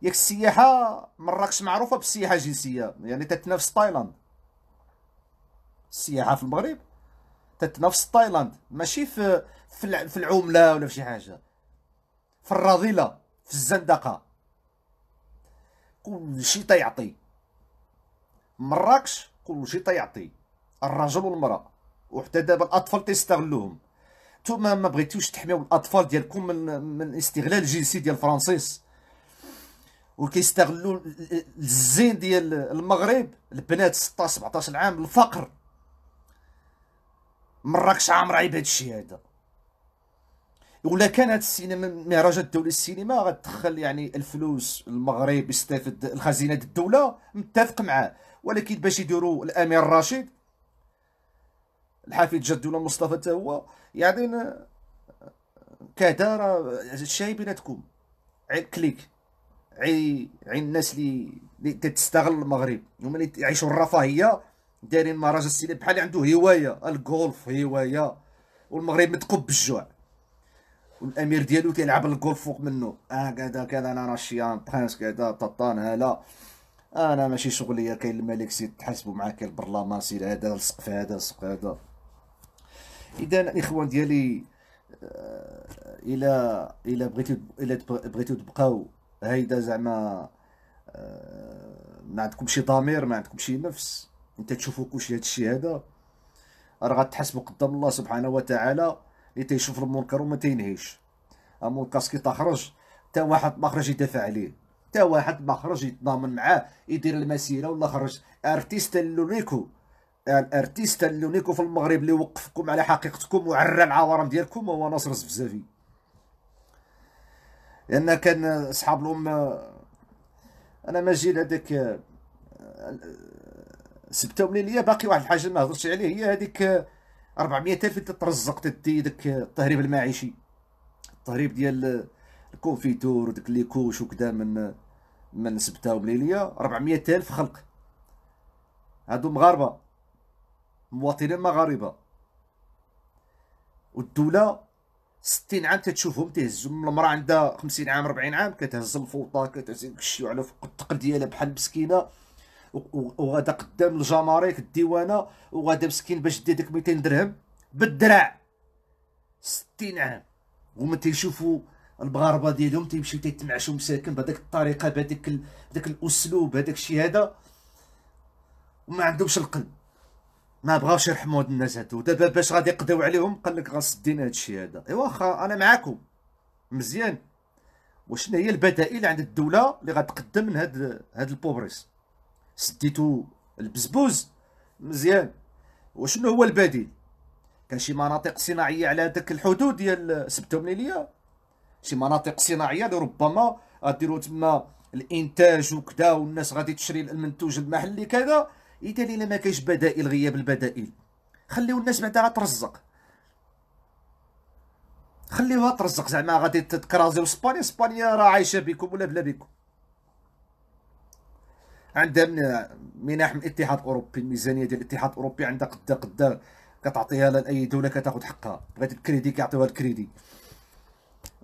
ياك السياحه مراكش معروفه بالسياحه الجنسيه يعني تتنافس تايلاند السياحه في المغرب تتنافس تايلاند ماشي في في العمله ولا في شي حاجه في الرذيله في الزندقه كلشي تيعطي مراكش كلشي تيعطي الرجل والمراه وحتى دابا الاطفال تيستغلوهم نتوما ما بغيتوش تحميو الاطفال ديالكم من من الاستغلال الجنسي ديال الفرنسيس وكيستغلوا الزين ديال المغرب البنات 16 17 عام الفقر مراكش عامره بهذا الشيء هذا ولا كانت السينما مهرجان الدولي السينما غتدخل يعني الفلوس المغرب يستافد الخزينه ديال الدوله متفق معاه ولكن باش يديروا الامير الرشيد الحفيد جد ولا مصطفى حتى هو يعني كدار الشاي بيناتكم عين كليك عين عين الناس اللي تستغل المغرب هما اللي يعيشوا الرفاهيه دايرين مهرجان السينما بحال اللي عنده هوايه الجولف هوايه والمغرب متقب بالجوع والامير ديالو كيلعب الجول فوق منه اه كذا كذا انا راشيان برانس كذا ططان هلا انا ماشي شغليه كاين الملك سير تحاسبوا معاه كاين البرلمان سير هذا السقف هذا السقف هذا اذا الاخوان ديالي الى آه، الى بغيتو الى بغيتو تبقاو هيدا زعما آه، ما شي ضمير ما شي نفس انت تشوفوا كلشي هذا الشيء هذا راه غتحاسبوا قدام الله سبحانه وتعالى اللي تيشوف المنكر وما تينهيش اما كاسكي تخرج تا واحد ما خرج يدافع عليه تا واحد ما خرج يتضامن معاه يدير المسيره ولا خرج ارتيستا لونيكو الارتيستا لونيكو في المغرب اللي وقفكم على حقيقتكم وعرى العوارم ديالكم هو ناصر الزفزافي لان كان اصحاب الام انا ما جيت هذاك آه، سبته لي باقي واحد الحاجه ما هضرتش عليه هي هذيك 400 الف انت ترزق تدي داك التهريب المعيشي التهريب ديال الكونفيتور وداك لي كوش وكذا من من سبته ومليليه 400 الف خلق هادو مغاربه مواطنين مغاربه والدوله 60 عام تتشوفهم تهزوا من المراه عندها 50 عام 40 عام كتهز الفوطه كتهز كشيو وعلى فوق التقل ديالها بحال مسكينه وغادا قدام الجمارك الديوانه وغادا مسكين باش دي ديك 200 درهم بالدرع 60 عام وما تيشوفوا المغاربه ديالهم تيمشيو تيتمعشوا مساكن بهذيك الطريقه بهذيك داك الاسلوب هذاك الشيء هذا وما عندهمش القلب ما بغاوش يرحموا هاد الناس هادو دابا باش غادي يقضيو عليهم قال لك غنسدين هاد الشيء هذا اي واخا انا معاكم مزيان وشنو هي البدائل عند الدوله اللي غتقدم من هاد هاد البوبريس سديتو البزبوز مزيان وشنو هو البديل كان شي مناطق صناعيه على داك الحدود ديال سبتهم ليليا شي مناطق صناعيه اللي ربما غديروا تما الانتاج وكذا والناس غادي تشري المنتوج المحلي كذا اذا الا ما كاينش بدائل غياب البدائل خليو الناس بعدا غترزق خليوها ترزق زعما غادي تكرازيو اسبانيا اسبانيا راه عايشه بكم ولا بلا بكم عندها من منح من الاتحاد الاوروبي الميزانيه ديال الاتحاد الاوروبي عندها قدا قدا كتعطيها لاي دوله كتاخذ حقها بغيت الكريدي كيعطيوها الكريدي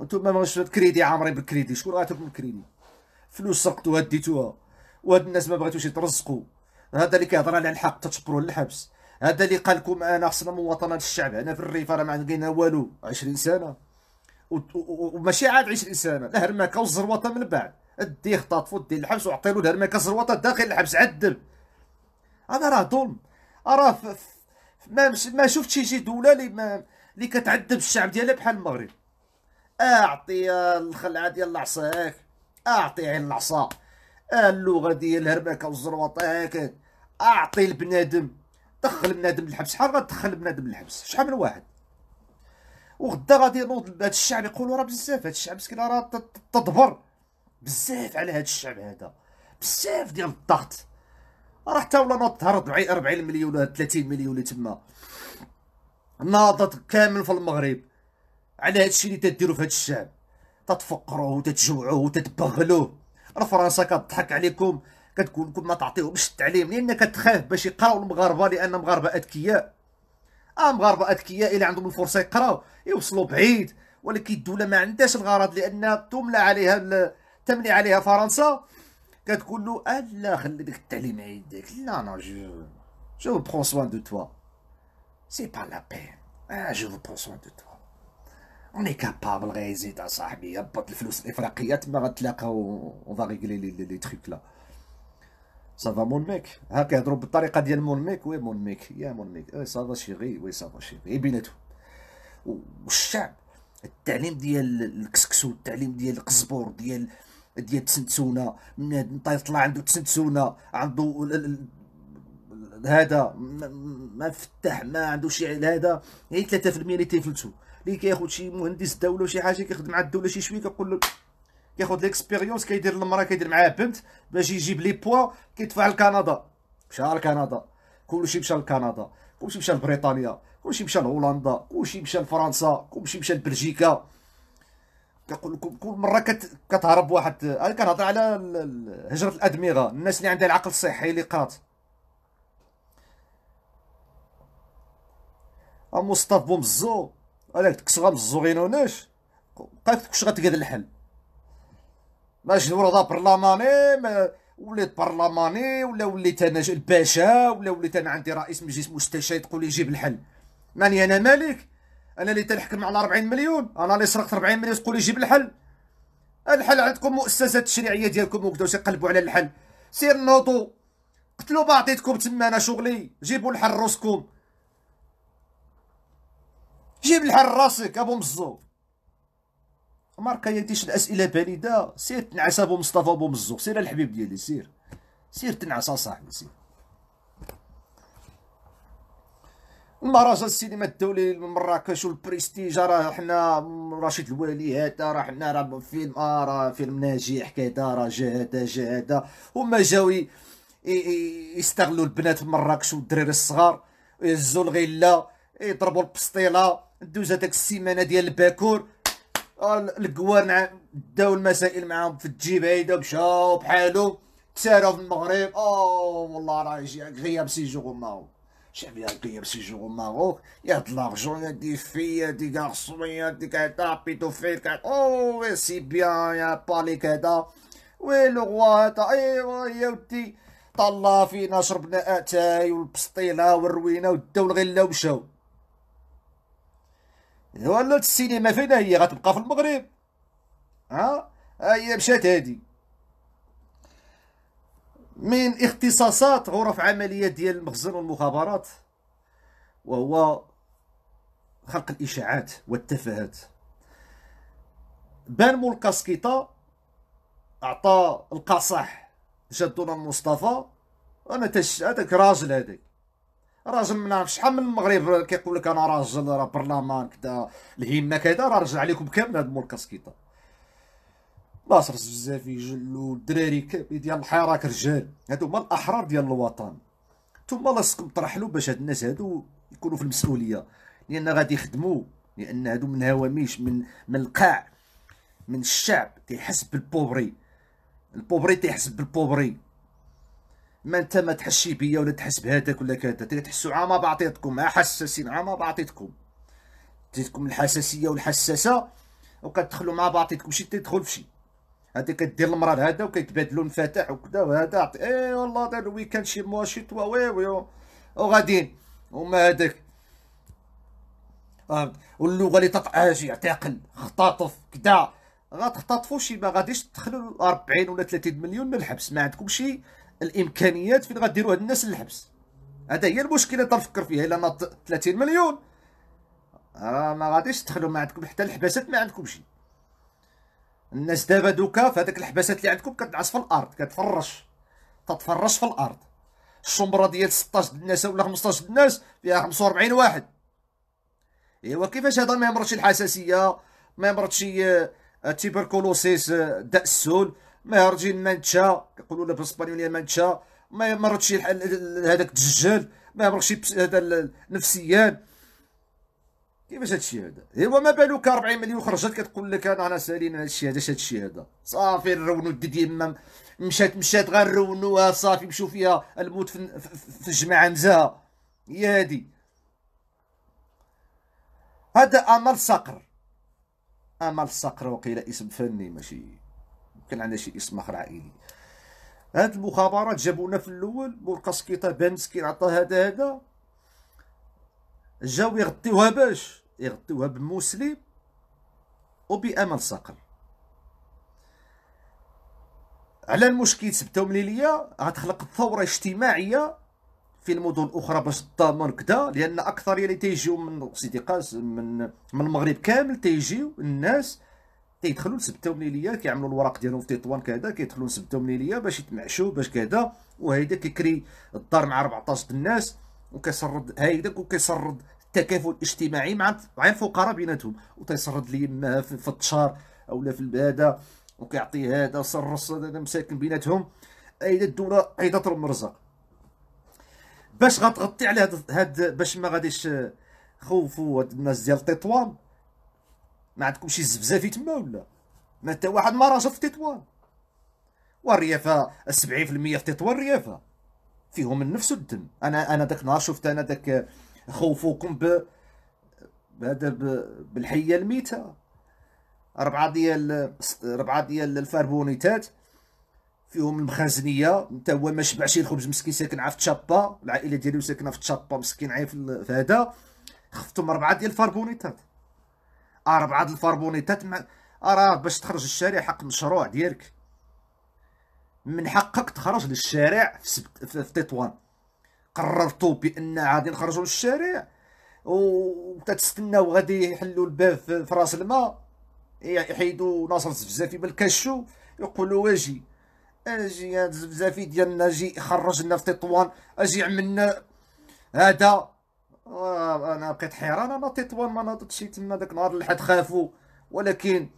انتم ما الكريدي عامرين بالكريدي شكون غاتاكل الكريدي فلوس سرقتوها ديتوها وهاد الناس ما بغيتوش يترزقوا هذا اللي كيهضر على الحق تتبروا للحبس هذا اللي قال لكم انا خصنا مواطنه الشعب انا في الريف راه ما لقينا والو 20 سنه وماشي عاد 20 سنه لا هرمكه والزروطه من بعد دي اختطف ودي الحبس وعطيلو له ما كسر داخل الحبس عدل هذا راه ظلم راه ف... ما مش... ما شفت شي دوله اللي ما اللي كتعذب الشعب ديالها بحال المغرب اعطي آه، الخلعه ديال العصاك اعطي عين العصا آه، اللغه ديال الهرمكه والزروطه اعطي البنادم دخل بنادم الحبس شحال غتدخل بنادم الحبس شحال من واحد وغدا غادي ينوض هذا الشعب يقولوا راه بزاف هذا الشعب مسكين راه تدبر بزاف على هذا الشعب هذا بزاف ديال الضغط راه حتى ولا نوض تهرب 40 مليون ولا 30 مليون اللي تما ناضت كامل في المغرب على هذا الشيء اللي تديروا في هذا الشعب تتفقروه وتتجوعوه وتتبغلوه راه فرنسا كتضحك عليكم كتقول لكم ما تعطيهمش التعليم لان كتخاف باش يقراو المغاربه لان المغاربه اذكياء اه مغاربه اذكياء الا عندهم الفرصه يقراو يوصلوا بعيد ولكن الدوله ما عندهاش الغرض لان تملى عليها تمني عليها فرنسا كتقول له آه لا خلي ديك التعليم عيدك لا نو جو جو برون سوان دو توا سي با لا بين آه جو برون سوان دو توا اوني كابابل غيزيد يزيد اصاحبي هبط الفلوس الافريقيه تما غتلاقاو اون فا ريغلي لي تخيك لا صافا مون ميك هاك يهضروا بالطريقه ديال مون ميك وي مون ميك يا مون ميك وي سافا شيغي وي سافا شيغي بيناتهم والشعب التعليم ديال الكسكسو التعليم ديال القزبور ديال ديال التسنتسونه طلع عنده تسنتسونا عنده هذا ما فتح ما عنده شي هذا يعني 3% اللي تيفلتو اللي كياخذ شي مهندس دوله وشي حاجه كيخدم مع الدوله شي شويه كنقول له كياخذ ليكسبيريونس كيدير المراه كيدير معاها بنت باش يجيب لي بوا كيدفع لكندا مشى لكندا كلشي مشى لكندا كلشي مشى لبريطانيا كلشي مشى لهولندا كلشي مشى لفرنسا كلشي مشى لبلجيكا كنقول كل مره كت... كتهرب واحد انا آه، كنهضر على هجره الادمغه الناس اللي عندها العقل الصحي اللي قرات مصطفى بومزو شغل تكسو غمزو قالت لك شغل تقاد الحل ماشي ورا برلماني ما وليت برلماني ولا وليت انا الباشا ولا وليت انا عندي رئيس مجلس مستشار تقول لي جيب الحل ماني انا مالك انا اللي تنحكم على 40 مليون انا اللي سرقت 40 مليون تقول لي جيب الحل الحل عندكم مؤسسه التشريعيه ديالكم وكدا تيقلبوا على الحل سير نوضوا قتلوا بعضيتكم تما انا شغلي جيبوا الحل راسكم جيب الحل راسك ابو مزو ماركا ركايتيش الاسئله باليده سير تنعس ابو مصطفى ابو مزو سير الحبيب ديالي سير سير تنعس اصاحبي سير المهرجان السينما الدولي مراكش والبريستيج راه حنا رشيد الوالي هذا راه حنا راه فيلم اه راه فيلم ناجح كذا راه جا هذا جا هذا هما جاو يستغلوا البنات في مراكش والدراري الصغار يهزوا الغله يضربوا البسطيله دوز هذاك السيمانه ديال الباكور آه، القوار داو المسائل معاهم في الجيب هيدا مشاو بحالو تساراو في المغرب او آه، والله راه يجي غياب سيجور ماهو جاب لها كيام سيجور او ماروك يا د لارجون يا دي في يا دي غارسون يا دي كذا بيدوفيل كذا او وي سي بيان يا بالي كذا وي لو غوا هذا ايوا يا ودي طلع فينا شربنا اتاي والبسطيله والروينه وداو الغله ومشاو ولا السينما فينا هي غتبقى في المغرب ها هي مشات هادي من اختصاصات غرف عملية ديال المخزن والمخابرات وهو خلق الإشاعات والتفاهات بان مول الكاسكيطة أعطى القصح جدنا المصطفى أنا تش هذاك راجل هذاك راجل من شحال من المغرب كيقول لك أنا راجل راه برلمان كذا الهمة كذا راه رجع عليكم كامل هاد مول الكاسكيطة ناصر الزفزافي جلو الدراري ديال الحراك رجال هادو هما الاحرار ديال الوطن ثم لاصكم طرحلو باش هاد الناس هادو يكونوا في المسؤوليه لان غادي يخدموا لان هادو من هواميش من من القاع من الشعب تيحس بالبوبري البوبري تيحس بالبوبري ما انت ما تحشي بيا ولا تحس بهذاك ولا كذا تحسوا عما آه، بعطيتكم آه، حساسين عما آه، بعطيتكم تجيكم الحساسيه والحساسه وكتدخلوا مع بعضكم شي تيدخل فشي هادي كدير المرا هذا وكيتبادلوا المفاتح وكذا وهذا اي والله هذا الويكاند شي موا توا وي وي وغادين وما هذاك آه، واللغه اللي اجي آه، اعتقل خطاطف كدا غتخطاطفوا شي ما غاديش تدخلوا 40 ولا 30 مليون من الحبس ما عندكمش الامكانيات فين غديروا هاد الناس للحبس هذا هي المشكله تنفكر فيها الا نط 30 مليون راه ما غاديش تدخلوا ما عندكم حتى الحباسات ما عندكمش الناس دابا دوكا في هذاك الحبسات اللي عندكم كتعس في الارض كتفرش تتفرش في الارض الشمره ديال 16 الناس ولا 15 الناس فيها 45 واحد ايوا كيفاش هذا ما يمرضش الحساسيه ما يمرضش التيبركولوسيس آه، آه، داء السول ما يمرضش المانتشا كيقولوا لها بالاسبانيوليه منتشا ما يمرضش هذاك الدجال ما يمرضش هذا النفسيان كيفاش هادشي هذا إيوا ما بالك 40 مليون خرجت كتقول لك انا سالينا سالين على هادشي هذا هادشي هذا صافي نرونو الدد يما مشات مشات غنرونوها صافي مشو فيها الموت في, في الجماعه نزاها هي هادي هذا امل صقر امل صقر وقيل اسم فني ماشي يمكن عندنا شي اسم اخر عائلي هاد المخابرات جابونا في الاول والقسكيطه بان مسكين عطا هذا هذا جاو يغطيوها باش يغطيوها بمسلم وبامل صقر على المشكل سبته وليليه غتخلق ثوره اجتماعيه في المدن الاخرى باش تضمن كدا لان اكثر اللي تيجيو من سيدي قاس من من المغرب كامل تيجيو الناس تيدخلوا لسبته وليليه كيعملوا الوراق ديالهم في تطوان كذا كيدخلوا لسبته وليليه باش يتمعشوا باش كذا وهيدا كيكري الدار مع 14 الناس وكيسرد هايداك وكيسرد التكافل الاجتماعي مع مع الفقراء بيناتهم وتيسرد لي في التشار اولا في الباده وكيعطي هذا صرص هذا مساكن بيناتهم ايدا الدوله ايدا ترم باش غتغطي على هاد, هاد باش ما غاديش خوفوا هاد الناس ديال تطوان ما عندكم شي زفزافي تما ولا ما حتى واحد ما راجع في تطوان والريافه 70% في تطوان الريافه فيهم النفس والدم انا انا داك النهار شفت انا داك خوفوكم ب هذا بالحيه الميته اربعه ديال ربعه ديال الفاربونيتات فيهم المخازنيه انت هو ما شبعش الخبز مسكين ساكن عا في تشابا العائله ديالو ساكنه في تشابا مسكين عا في هذا خفتهم ربعه ديال الفاربونيتات اربعه آه، ديال الفاربونيتات مع آه، راه باش تخرج الشارع حق المشروع ديالك من حقك تخرج للشارع في, سبت في تطوان قررتوا بان غادي نخرجوا للشارع وتتستناو غادي يحلوا الباب في راس الماء يحيدوا ناصر الزفزافي بالكشو يقولوا واجي اجي هاد الزفزافي ديالنا جي خرجنا في تطوان اجي عملنا هذا آه، انا بقيت حيران انا تطوان ما ناضت شي تما داك نهار حد خافوا ولكن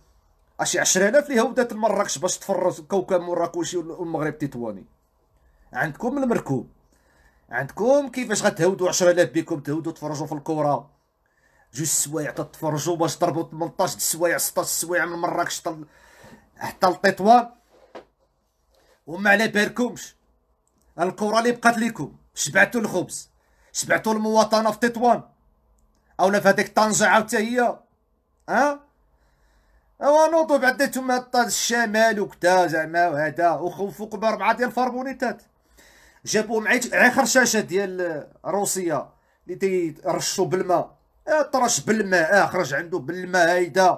اشي 10000 اللي هودات لمراكش باش تفرز كوكب مراكشي والمغرب تطواني عندكم المركوب عندكم كيفاش غتهودوا 10000 بكم تهودوا تفرجوا في الكره جوج سوايع تتفرجوا باش ضربوا 18 سوايع 16 سوايع من مراكش طل... حتى لططوان وما على بالكمش الكره اللي بقات لكم شبعتوا الخبز شبعتوا المواطنه في تطوان اولا في هذيك طنجه عاوتا هي ها أه؟ ونوضوا بعدا تما طاز الشمال وكتا زعما وهذا وخوفوا فوق ربعه ديال فاربونيتات جابو معي اخر خرشاشه ديال روسيا اللي تيرشوا بالماء طرش بالماء اه خرج عنده بالماء هيدا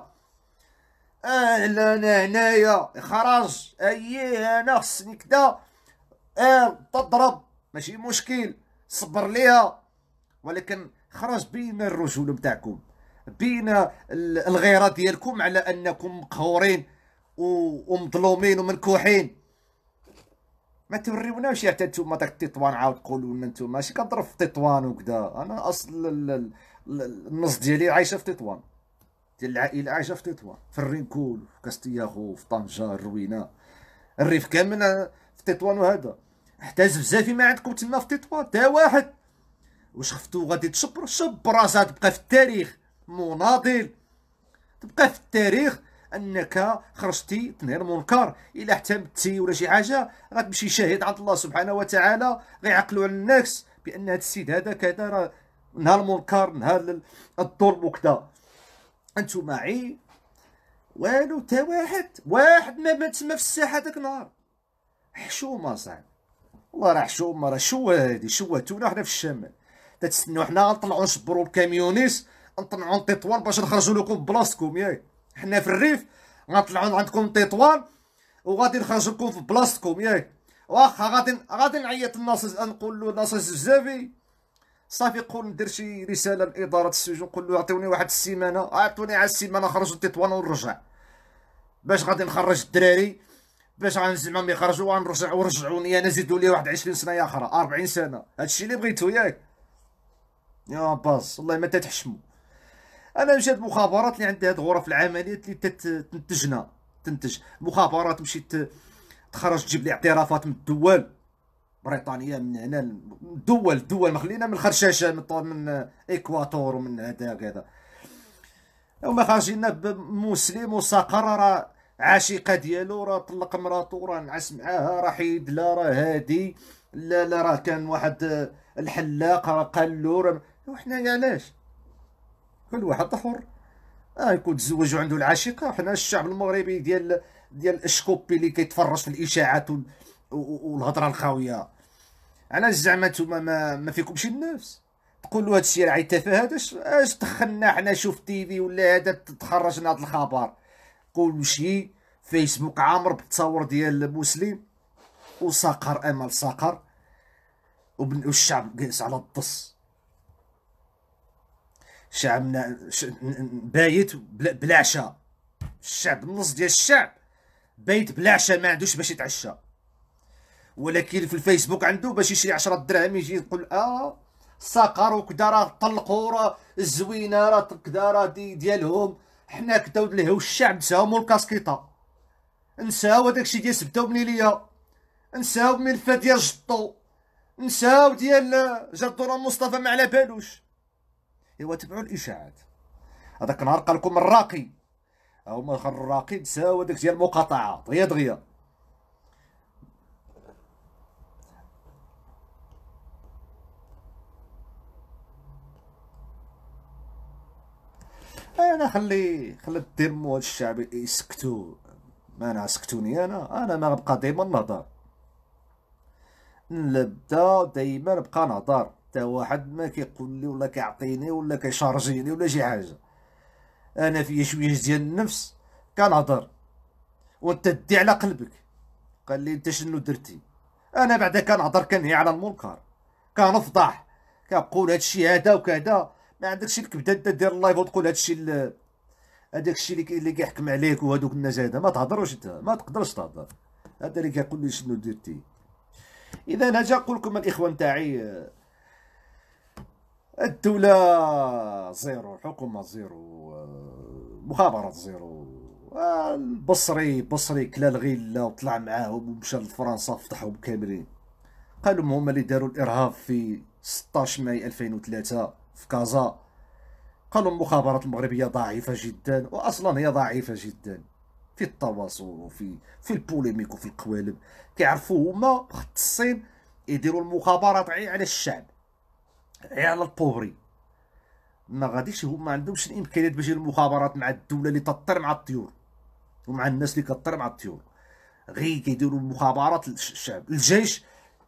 اه انا هنايا خرج اييه انا خصني كدا اه تضرب ماشي مشكل صبر ليها ولكن خرج بين الرجوله نتاعكم بين الغيره ديالكم على انكم مقهورين ومظلومين ومنكوحين ما توريوناش حتى نتوما داك التطوان عاود تقولوا لنا نتوما ماشي كنضرب في تطوان وكذا انا اصل النص ديالي عايشه في تطوان ديال العائله عايشه في تطوان في الرينكول في كاستياغو في طنجه الروينه الريف كامل في تطوان وهذا حتى بزافي ما عندكم تما في تطوان حتى واحد واش خفتو غادي تشبر شبر راسها تبقى في التاريخ مناضل تبقى في التاريخ انك خرجتي تنهي المنكر الا احتمتي ولا شي حاجه غتمشي شاهد عند الله سبحانه وتعالى غيعقلوا على الناس بان هذا السيد هذا كذا راه نهار المنكر نهار الظلم وكذا انتم معي والو تا واحد واحد ما مات تما في الساحه داك النهار حشومه صاحبي والله راه حشومه راه شوه هادي شوهتونا حنا في الشمال تتسناو حنا نطلعو نشبرو الكاميونيس نطلعوا لتطوان باش نخرجوا لكم بلاصتكم ياك حنا في الريف غنطلعوا عندكم تطوان وغادي نخرج لكم في بلاصتكم ياك واخا غادي غادي نعيط لناصر نقول له ناصر الزافي صافي قول ندير شي رساله لاداره السجون قول له عطوني واحد السيمانه عطوني على السيمانه خرجوا تطوان ونرجع باش غادي نخرج الدراري باش ما يخرجوا ونرجع ورجعوني انا زيدوا لي واحد 20 سنه اخرى 40 سنه هادشي اللي بغيتو ياك يا باص والله ما تتحشموا انا مشات مخابرات اللي عندها هاد غرف العمليات اللي تنتجنا تنتج مخابرات مشيت تخرج تجيب لي اعترافات من الدول بريطانيا من هنا الدول الدول ما خلينا من الخرشاشه من من اكواتور ومن هذا كذا وما خرجنا بمسلم وساقر راه عاشقه ديالو راه طلق مراتو راه نعس معاها راه حيد لا راه هادي لا لا راه كان واحد الحلاق راه قال له وحنا علاش كل واحد حر اه يكون تزوج وعنده العاشقه حنا الشعب المغربي ديال ديال الشكوبي اللي كيتفرج في الاشاعات والهضره الخاويه علاش زعما نتوما ما, ما فيكمش النفس تقولوا هاد الشيء راه تفاهه اش اش دخلنا حنا شوف تيفي ولا هذا تخرجنا هذا الخبر كل شيء فيسبوك عامر بالتصاور ديال مسلم وصقر امل صقر والشعب جالس على الضص شعبنا بايت بلا عشاء الشعب النص ديال الشعب بايت بلا عشاء ما عندوش باش يتعشى ولكن في الفيسبوك عنده باش يشري 10 دراهم يجي يقول اه سقر وكذا راه طلقوا راه الزوينه راه كذا راه دي ديالهم حنا كذا ودلهو الشعب نساو مول الكاسكيطه نساو الشيء ديال سبته وبنيليه نساو ملفات ديال جطو نساو ديال آه، جردوره مصطفى ما على بالوش ايوا تبعوا الاشاعات هذاك النهار قال لكم الراقي ها ما الراقي تساوى داك ديال المقاطعه دغيا دغيا انا خلي خلي الدم هاد الشعب يسكتوا ما انا سكتوني انا انا ما غنبقى ديما نهضر نبدا دايما نبقى نهضر حتى واحد ما كيقول لي ولا كيعطيني ولا كيشارجيني ولا شي حاجه انا في شويه ديال النفس كنهضر وانت دي على قلبك قال لي انت شنو درتي انا بعدا كنهضر كنهي على المنكر كنفضح كنقول هادشي هذا وكذا ما عندكش الكبده انت دير اللايف وتقول هادشي هذاك الشيء اللي اللي كيحكم عليك وهذوك الناس هذا ما تهضروش انت ما تقدرش تهضر هذا اللي كيقول لي شنو درتي اذا انا جا نقول لكم الاخوان تاعي الدولة زيرو حكومة زيرو آه، مخابرات زيرو البصري بصري كلا الغلة وطلع معاهم ومشى لفرنسا فتحهم كاملين قالوا هما اللي داروا الارهاب في 16 ماي 2003 في كازا قالوا المخابرات المغربيه ضعيفه جدا واصلا هي ضعيفه جدا في التواصل وفي في البوليميك وفي القوالب كيعرفوا هما مختصين يديروا المخابرات على الشعب إيه، على البوبري ما غاديش هما عندهمش الامكانيات باش المخابرات مع الدوله اللي تطير مع الطيور ومع الناس اللي كطير مع الطيور غير كيديروا المخابرات الشعب الجيش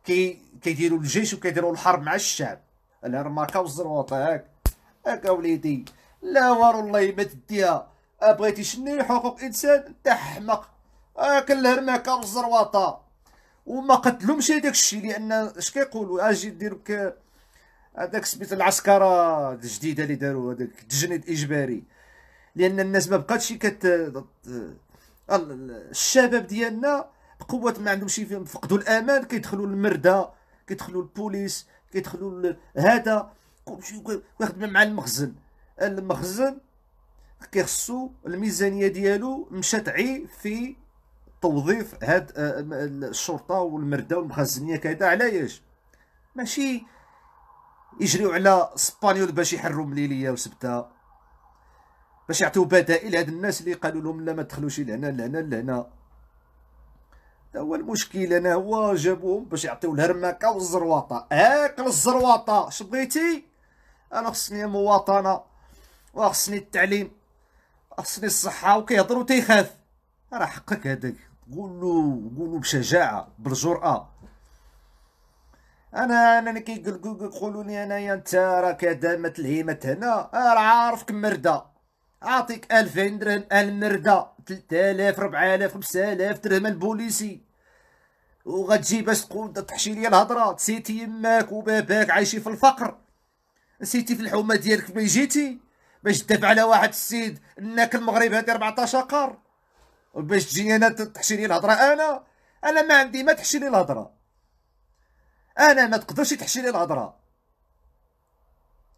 كي كيديروا الجيش وكيديروا الحرب مع الشعب الهرماكه والزروطه هاك هاك وليدي لا والله ما تديها أه، بغيتي شني حقوق انسان انت حمق هاك الهرماكه والزروطه وما قتلهمش هذاك الشيء لان اش كيقولوا اجي دير هذاك سميت العسكره الجديده اللي داروا هذاك التجنيد الاجباري لان الناس ما بقاتش كت الشباب ديالنا بقوه ما عندهمش فقدوا الامان كيدخلوا للمرده كيدخلوا البوليس كيدخلوا هذا كلشي ويخدم مع المخزن المخزن كيخصو الميزانيه ديالو مشات عي في توظيف هاد الشرطه والمرده والمخزنيه كذا علاش ماشي يجريو على اسبانيول باش يحروا مليليه وسبته باش يعطيو بدائل هاد الناس اللي قالوا لهم لا ما تدخلوش لهنا لهنا لهنا هو المشكل انا هو جابوهم باش يعطيو الهرمكه والزرواطه هاك الزرواطه اش بغيتي انا خصني مواطنه وخصني التعليم خصني الصحه وكيهضروا تيخاف راه حقك هذاك قول له قول له بشجاعه بالجرأه انا انا كيقول لي انايا انت راه كذا الهيمه هنا آه، راه عارفك مرده اعطيك 2000 درهم المرده 3000 4000 5000 درهم البوليسي وغتجي باش تقول تحشي لي الهضره نسيتي يماك وباباك عايشي في الفقر نسيتي في الحومه ديالك فين جيتي باش تدافع على واحد السيد ناكل المغرب هادي 14 قار وباش تجي انا تحشي لي الهضره انا انا ما عندي ما تحشي لي الهضره انا ما تقدرش تحشي لي الهضره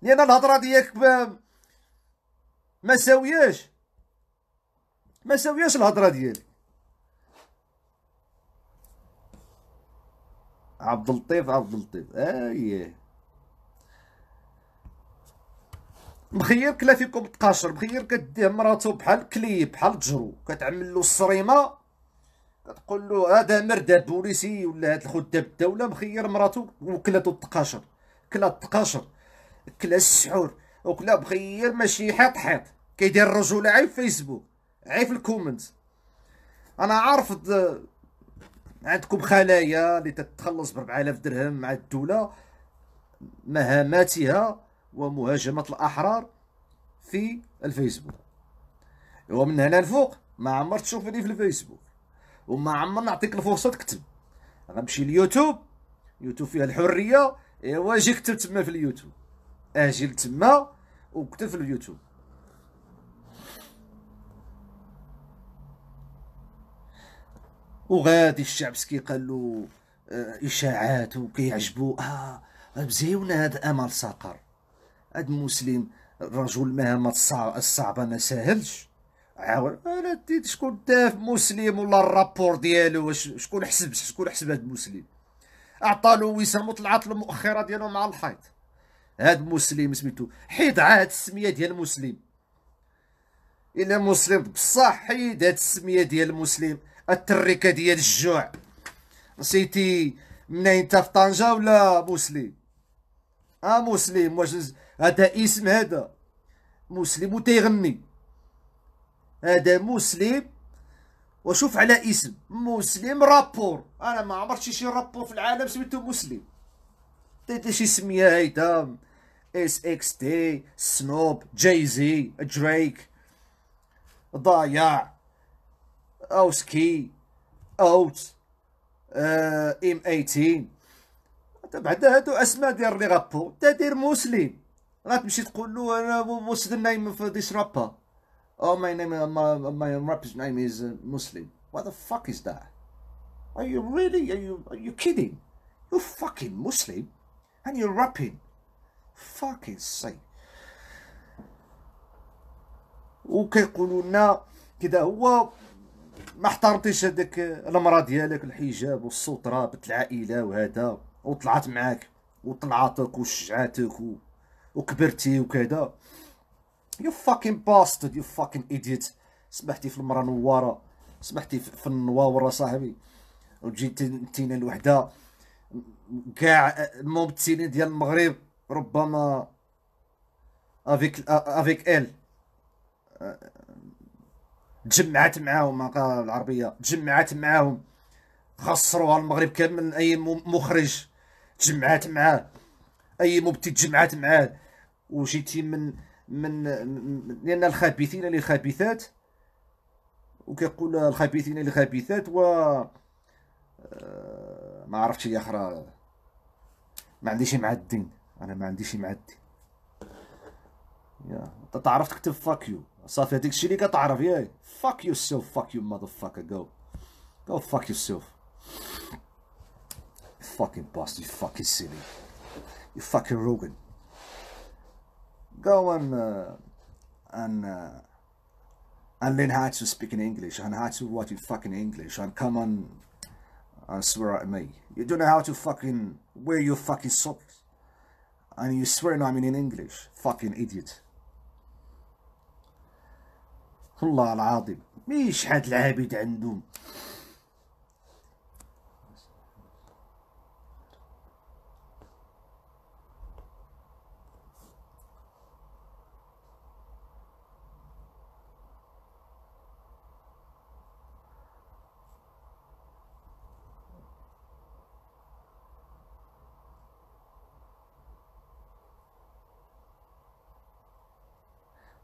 لان الهضره ديالك ما ما ساوياش ما ساوياش الهضره ديالي عبد اللطيف عبد اللطيف اييه مخير كلا فيكم تقاشر مخير كديه مراتو بحال كلي بحال جرو كتعمل له الصريمه تقول له هذا مرده بوليسي ولا هذا الخدام الدوله مخير مراته وكلاتو التقاشر كلا التقاشر كلا السحور وكلا مخير ماشي حيط حيط كيدير الرجوله عيب فيسبوك عيب في الكومنت انا عارف عندكم خلايا اللي تتخلص ب 4000 درهم مع الدوله مهاماتها ومهاجمه الاحرار في الفيسبوك ومن هنا الفوق ما عمرت تشوفني في الفيسبوك وما عمرنا نعطيك الفرصه تكتب غنمشي اليوتيوب يوتيوب فيها الحريه ايوا اجي كتب تما في اليوتيوب اجي لتما وكتب في اليوتيوب وغادي الشعب سكي قال له اشاعات وكيعجبو اه مزيون هاد امل صقر هاد مسلم رجل مهما الصعبه ما ساهلش عاون انا شكون داف مسلم ولا الرابور ديالو واش شكون حسب شكون حسب هاد مسلم اعطى له وسام وطلعت المؤخره ديالو مع الحيط هاد مسلم سميتو حيد عاد السميه ديال مسلم الا مسلم بصح حيد هاد السميه ديال مسلم التريكه ديال الجوع نسيتي منين انت في طنجه ولا مسلم اه مسلم واش هذا اسم هذا مسلم وتيغني هذا مسلم وشوف على اسم مسلم رابور انا ما عمرت شي شي رابور في العالم سميتو مسلم تيت طيب شي سميه هيدا اس اكس تي سنوب جايزي دريك ضايع او سكي اوت اه ام 18 طيب بعد هادو اسماء ديال لي رابور تا دير مسلم غتمشي تقول له انا مسلم نايم في ديس رابا Oh, my name, my, my rapper's name is uh, Muslim. What the fuck is that? Are you really? Are you, are you kidding? You're fucking Muslim and you're rapping. Fucking sake. وكيقولوا لنا كذا هو ما احترطيش هذاك المراه ديالك الحجاب والسطره بنت العائله وهذا وطلعت معاك وطلعتك وشجعتك وكبرتي وكذا يو فاكين باستد يو فاكين ايديت سمحتي في المرا نواره سمحتي في النواوره صاحبي وجيت انتينا الوحده كاع الممثلين ديال المغرب ربما افيك افيك ال تجمعات معاهم العربيه تجمعات معاهم خسروها المغرب كامل اي مخرج تجمعات معاه اي مبتي تجمعات معاه وجيتي من من لان الخابثين للخابثات وكيقول الخبيثين للخبيثات و آه، ما عرفتش يا اخرى ما عنديش مع الدين انا ما عنديش مع الدين يا تعرف تكتب فاك يو صافي هذيك الشيء اللي كتعرف ياك فاك يو سيلف فاك يو ماذر فاكر جو جو فاك يور سيلف fucking bastard you سيلي يو you fucking rogan go and um, uh, and uh, and learn how to speak in English and how to write in fucking English and come on and swear at me. You don't know how to fucking wear your fucking socks and you swearing at me in English. Fucking idiot. والله العظيم مش هاد العبيد عندهم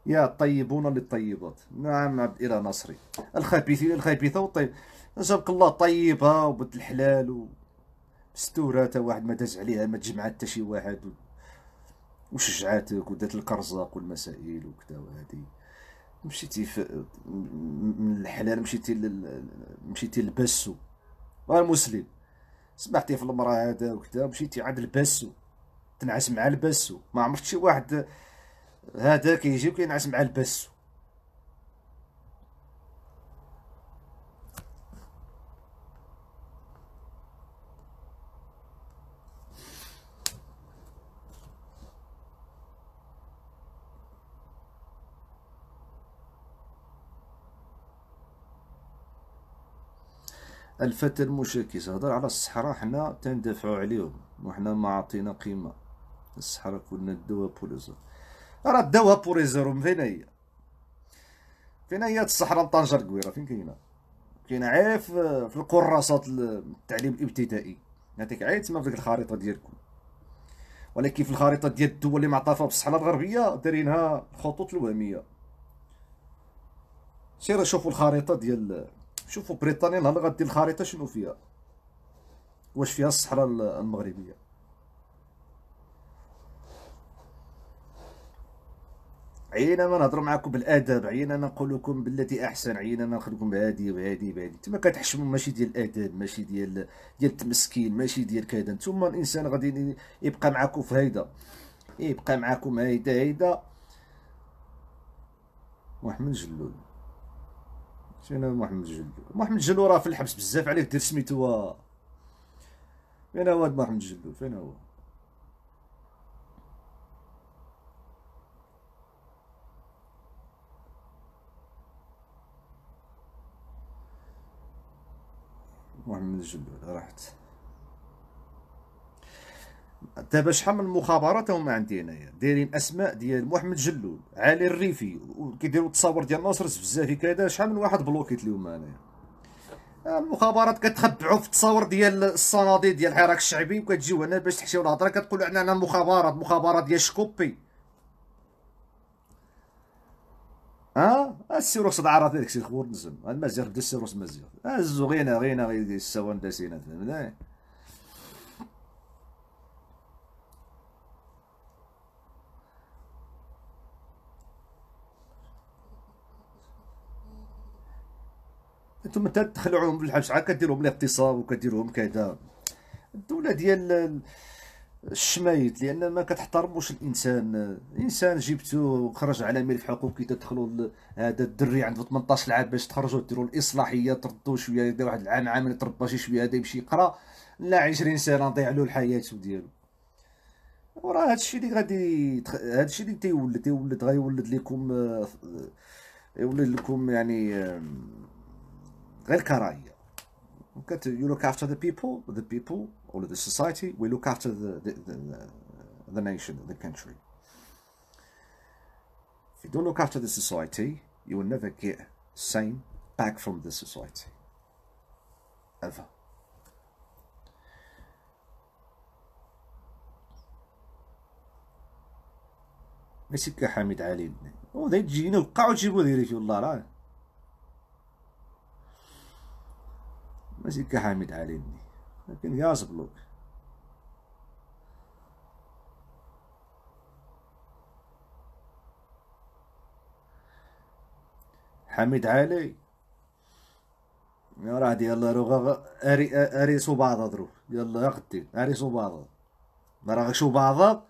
يا الطيبون للطيبات نعم عبد الى نصري الخبيثين الخبيثه والطيب جابك الله طيبه وبنت الحلال و تا واحد ما داز عليها ما تجمعات حتى شي واحد وشجعاتك ودات الكرزاق والمسائل وكذا وهذه مشيتي ف... من الحلال مشيتي لل... مشيتي لبسو المسلم سمعتي في المراه هذا وكذا مشيتي عند البسو تنعس مع البسو ما عمرت شي واحد هذا كيجي وكينعس مع البسو الفتى المشاكس هضر على الصحراء حنا تندافعوا عليهم وحنا ما عطينا قيمه الصحراء كنا الدواء بولوزا راه داوها بوريزيرو فين هي فين هي الصحراء طنجه الكويره فين كاينه كاينه عيف في الكراسات التعليم الابتدائي نعطيك عا تما في ديك الخريطه ديالكم ولكن في الخريطه ديال الدول اللي معطافه بالصحراء الغربيه دايرينها الخطوط الوهميه سير شوفوا الخريطه ديال شوفوا بريطانيا نهار غدير الخريطه شنو فيها واش فيها الصحراء المغربيه عينا ما نهضر معكم بالادب عينا ما نقول لكم بالتي احسن عينا ما نخليكم بهادي وهادي بهادي نتوما كتحشموا ماشي ديال الاداب ماشي ديال ديال التمسكين ماشي ديال كذا نتوما الانسان غادي يبقى معكم في هيدا يبقى معكم هيدا هيدا محمد جلول شنو محمد جلول محمد جلول راه في الحبس بزاف عليه دير سميتو فين هو محمد جلول فين هو محمد الجب راحت دابا شحال من مخابرات هما عندي هنايا دايرين اسماء ديال محمد جلول علي الريفي وكيديروا التصاور ديال ناصر الزفزافي كذا شحال من واحد بلوكيت اليوم انايا آه، المخابرات كتخبعوا في التصاور ديال الصناديق ديال الحراك الشعبي وكتجيو هنا باش تحشيو الهضره كتقولوا عندنا مخابرات مخابرات ديال شكوبي ها السيروس عرض هذاك الشيء خبور نزم المزير بدا السيروس مزيغ هزو غينا غينا غير السوان داسينا فهمتني انتم تدخلوهم في الحبس عاد كديروهم الاغتصاب وكديروهم كذا الدوله ديال الشمايد لان ما كتحترموش الانسان انسان جبتو خرج على ملك حقوقي تدخلوا هذا الدري عنده 18 عام باش تخرجوا ديروا الاصلاحيه تردوا شويه يبدا واحد العام عام يتربى شي شويه هذا يمشي يقرا لا 20 سنه ضيع له الحياه ديالو وراه الشيء اللي غادي الشيء اللي تيولد تيولد غيولد لكم آه، يولد لكم يعني غير كراهيه كت you look after ذا بيبل the all of the society, we look after the, the, the, the nation, the country. If you don't look after the society, you will never get same back from the society. Ever. ماشي كحميد علي وذا يجينا بقاو تجيبو ديري في والله راه ماشي كحميد علي لكن يا زبلوك حميد علي يا راد يلا روغا اري سو بعض اضرب يلا اري سو بعض ما شو بعض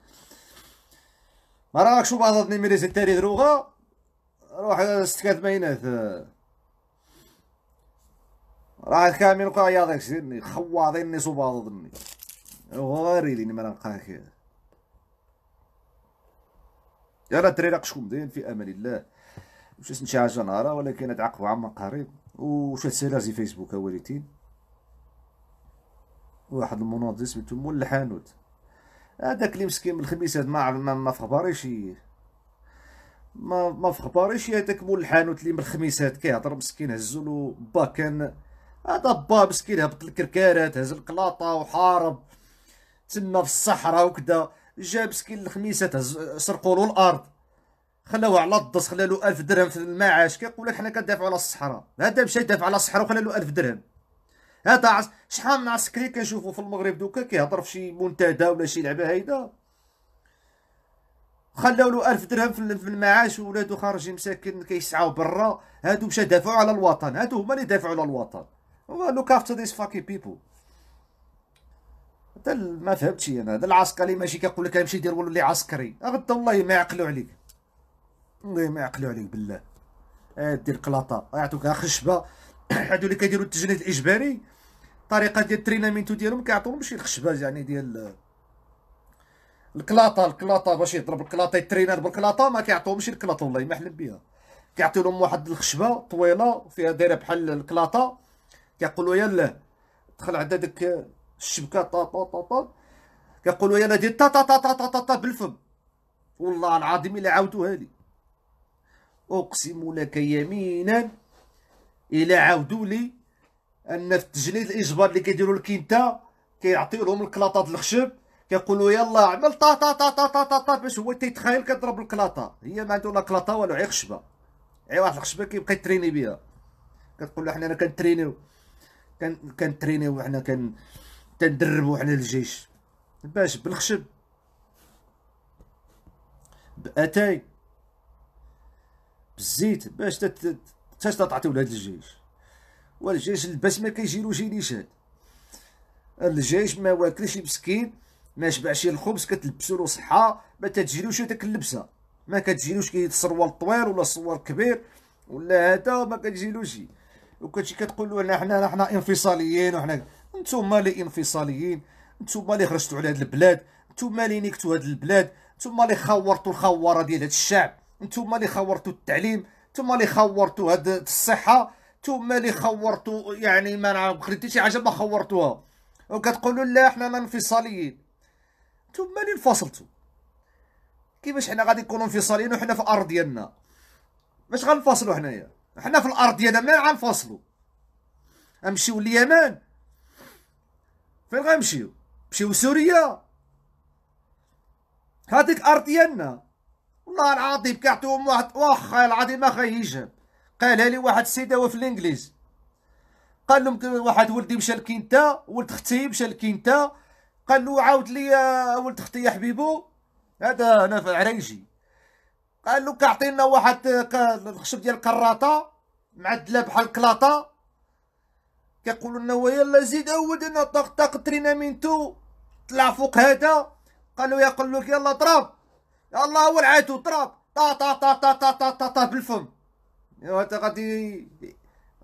ما شو بعض نمريس التاريخ روغا روح استكاد بينات راه كامل قايا داك الشيء خواضيني صباضني غاريديني ما نلقاك يا راه الدراري شكون دين في امان الله مشيت شي حاجه نهار ولكن اتعاقبوا عما قريب وش سيلر في فيسبوك اوليتين واحد المناضل سميتو مول الحانوت هذاك اللي مسكين من الخميسات ما ما, ما في ما ما في خباريش هذاك مول الحانوت اللي من الخميسات كيهضر مسكين هزوا له باكان هذا با مسكين هبط الكركارات هز القلاطه وحارب تما في الصحراء وكذا جا مسكين الخميسات سرقوا له الارض خلاوه على الدس خلا ألف درهم في المعاش كيقول لك حنا كندافعوا على الصحراء هذا مشى يدافع على الصحراء وخلالو ألف درهم هذا عس... شحال من عسكري كنشوفو في المغرب دوكا كيهضر في شي منتدى ولا شي لعبه هايده خلاو له 1000 درهم في المعاش وولادو خارجين مساكن كيسعاو برا هادو مشى دافعوا على الوطن هادو هما اللي دافعوا على الوطن look after these fucking people هذا ما فهمتش انا هذا العسكري ماشي كيقول لك يمشي دير ولي عسكري غدا والله ما يعقلوا عليك والله ما يعقلوا عليك بالله دير قلاطه يعطوك خشبه [CLEARS THROAT] هادو اللي كيديروا التجنيد الاجباري طريقه ديال الترينامينتو ديالهم كيعطوهم شي خشبه يعني ديال الكلاطه الكلاطه باش يضرب الكلاطه يترينر بالكلاطه ما كيعطوهمش الكلاطه والله ما حلم بها كيعطيو لهم واحد الخشبه طويله فيها دايره بحال الكلاطه كيقولوا يلا دخل عند داك الشبكه طا طا طا طا كيقولوا يلا دير طا طا طا طا طا طا بالفم والله العظيم الا عاودوها لي اقسم لك يمينا الا عاودوا لي ان في التجنيد الاجبار اللي كيديروا انت كيعطيو لهم الكلاطات الخشب كيقولوا يلا عمل طا طا طا طا طا طا, طا باش هو تيتخيل كضرب الكلاطه هي ما عندها لا كلاطه والو غير خشبه غير واحد الخشبه كيبقى يتريني بها كتقول له حنا انا كنترينيو كان تريني حنا كان تدربوا على الجيش باش بالخشب باتاي بالزيت باش تت باش تعطيو لهاد الجيش والجيش الباس ما كيجيلوش نيشان الجيش ما واكلش مسكين ما شبعش الخبز كتلبسوا له صحه ما تجيلوش داك اللبسه ما كتجيلوش كي الطوير طويل ولا صور كبير ولا هذا ما كتجيلوش وكلشي كتقول لنا حنا حنا انفصاليين وحنا نتوما اللي انفصاليين نتوما اللي خرجتوا على هاد البلاد نتوما اللي نكتوا هاد البلاد نتوما اللي خورتوا الخواره ديال هاد الشعب نتوما اللي خورتوا التعليم نتوما اللي خورتوا هاد الصحه نتوما اللي خورتوا يعني ما نعرف خديتي شي حاجه ما خورتوها وكتقولوا لا حنا ما انفصاليين نتوما اللي انفصلتوا كيفاش حنا غادي نكونوا انفصاليين وحنا في الارض ديالنا باش غنفصلوا حنايا حنا في الارض ديالنا ما غنفصلوا نمشيو لليمن فين غنمشيو نمشيو سوريا هذيك الارض ديالنا والله العظيم كيعطيهم واحد واخا العظيم ما خيجاب قالها لي واحد السيد هو في الانجليز قال لهم واحد ولدي مشى لكينتا ولد اختي مشى لكينتا قال له عاود لي ولد اختي يا حبيبو هذا انا في عريجي قال له كاعطينا واحد الخشب ديال الكراطه معدله بحال كلاطه كيقولوا لنا يلا زيد عودنا طق طق ترينا تو طلع فوق هذا قالوا يا قال لك يلا طراب يلا هو العاتو طراب طا طا طا طا طا طا طا, طا بالفم هذا غادي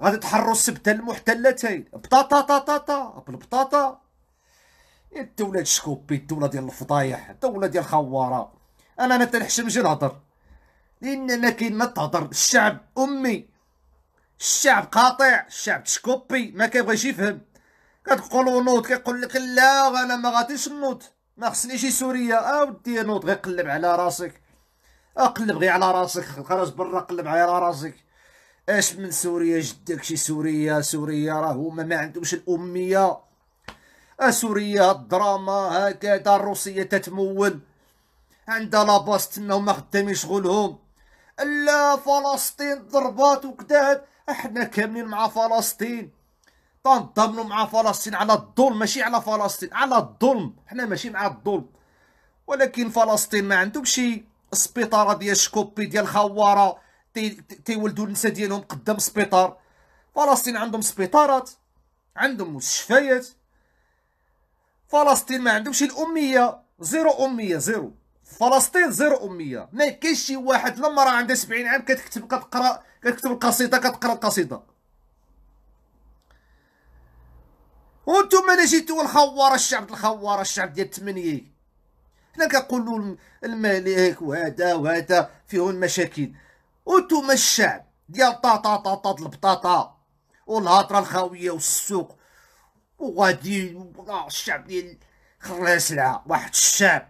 غادي تحروا السبته المحتلتين بطاطا طا طا طا بالبطاطا إيه، الدوله ديال الشكوبي الدوله ديال الفضايح الدوله ديال الخواره انا تنحشم جي نهضر ما كاين ما تهضر الشعب أمي الشعب قاطع الشعب تشكوبي ما كيبغيش يفهم كتقولوا نوض كيقول لك لا انا ما غاديش نوض ما خصنيش سوريا اودي نوض غير قلب على راسك اقلب غير على راسك خرج برا قلب على راسك اش من سوريا جدك شي سوريا سوريا راه هما ما عندهمش الاميه سوريا الدراما هكذا الروسيه تتمول عندها لاباس تما هما خدامين شغلهم الا فلسطين ضربات وكذا احنا كاملين مع فلسطين تنضمنوا مع فلسطين على الظلم ماشي على فلسطين على الظلم حنا ماشي مع الظلم ولكن فلسطين ما عندهم شي سبيطاره ديال شكوبي ديال خواره تيولدوا النساء ديالهم قدام سبيطار فلسطين عندهم سبيطارات عندهم مستشفيات فلسطين ما عندهمش الاميه زيرو اميه زيرو فلسطين زيرو اميه ما كاينش شي واحد لما راه عنده 70 عام كتكتب كتقرا كتكتب القصيده كتقرا القصيده وانتم نجيتوا الخوار الشعب الخوار الشعب ديال التمنيه حنا كنقولوا الملك وهذا وهذا فيهم المشاكل وانتم الشعب ديال طاطا طاطا البطاطا والهضره الخاويه والسوق وغادي الشعب ديال خرا سلعه واحد الشعب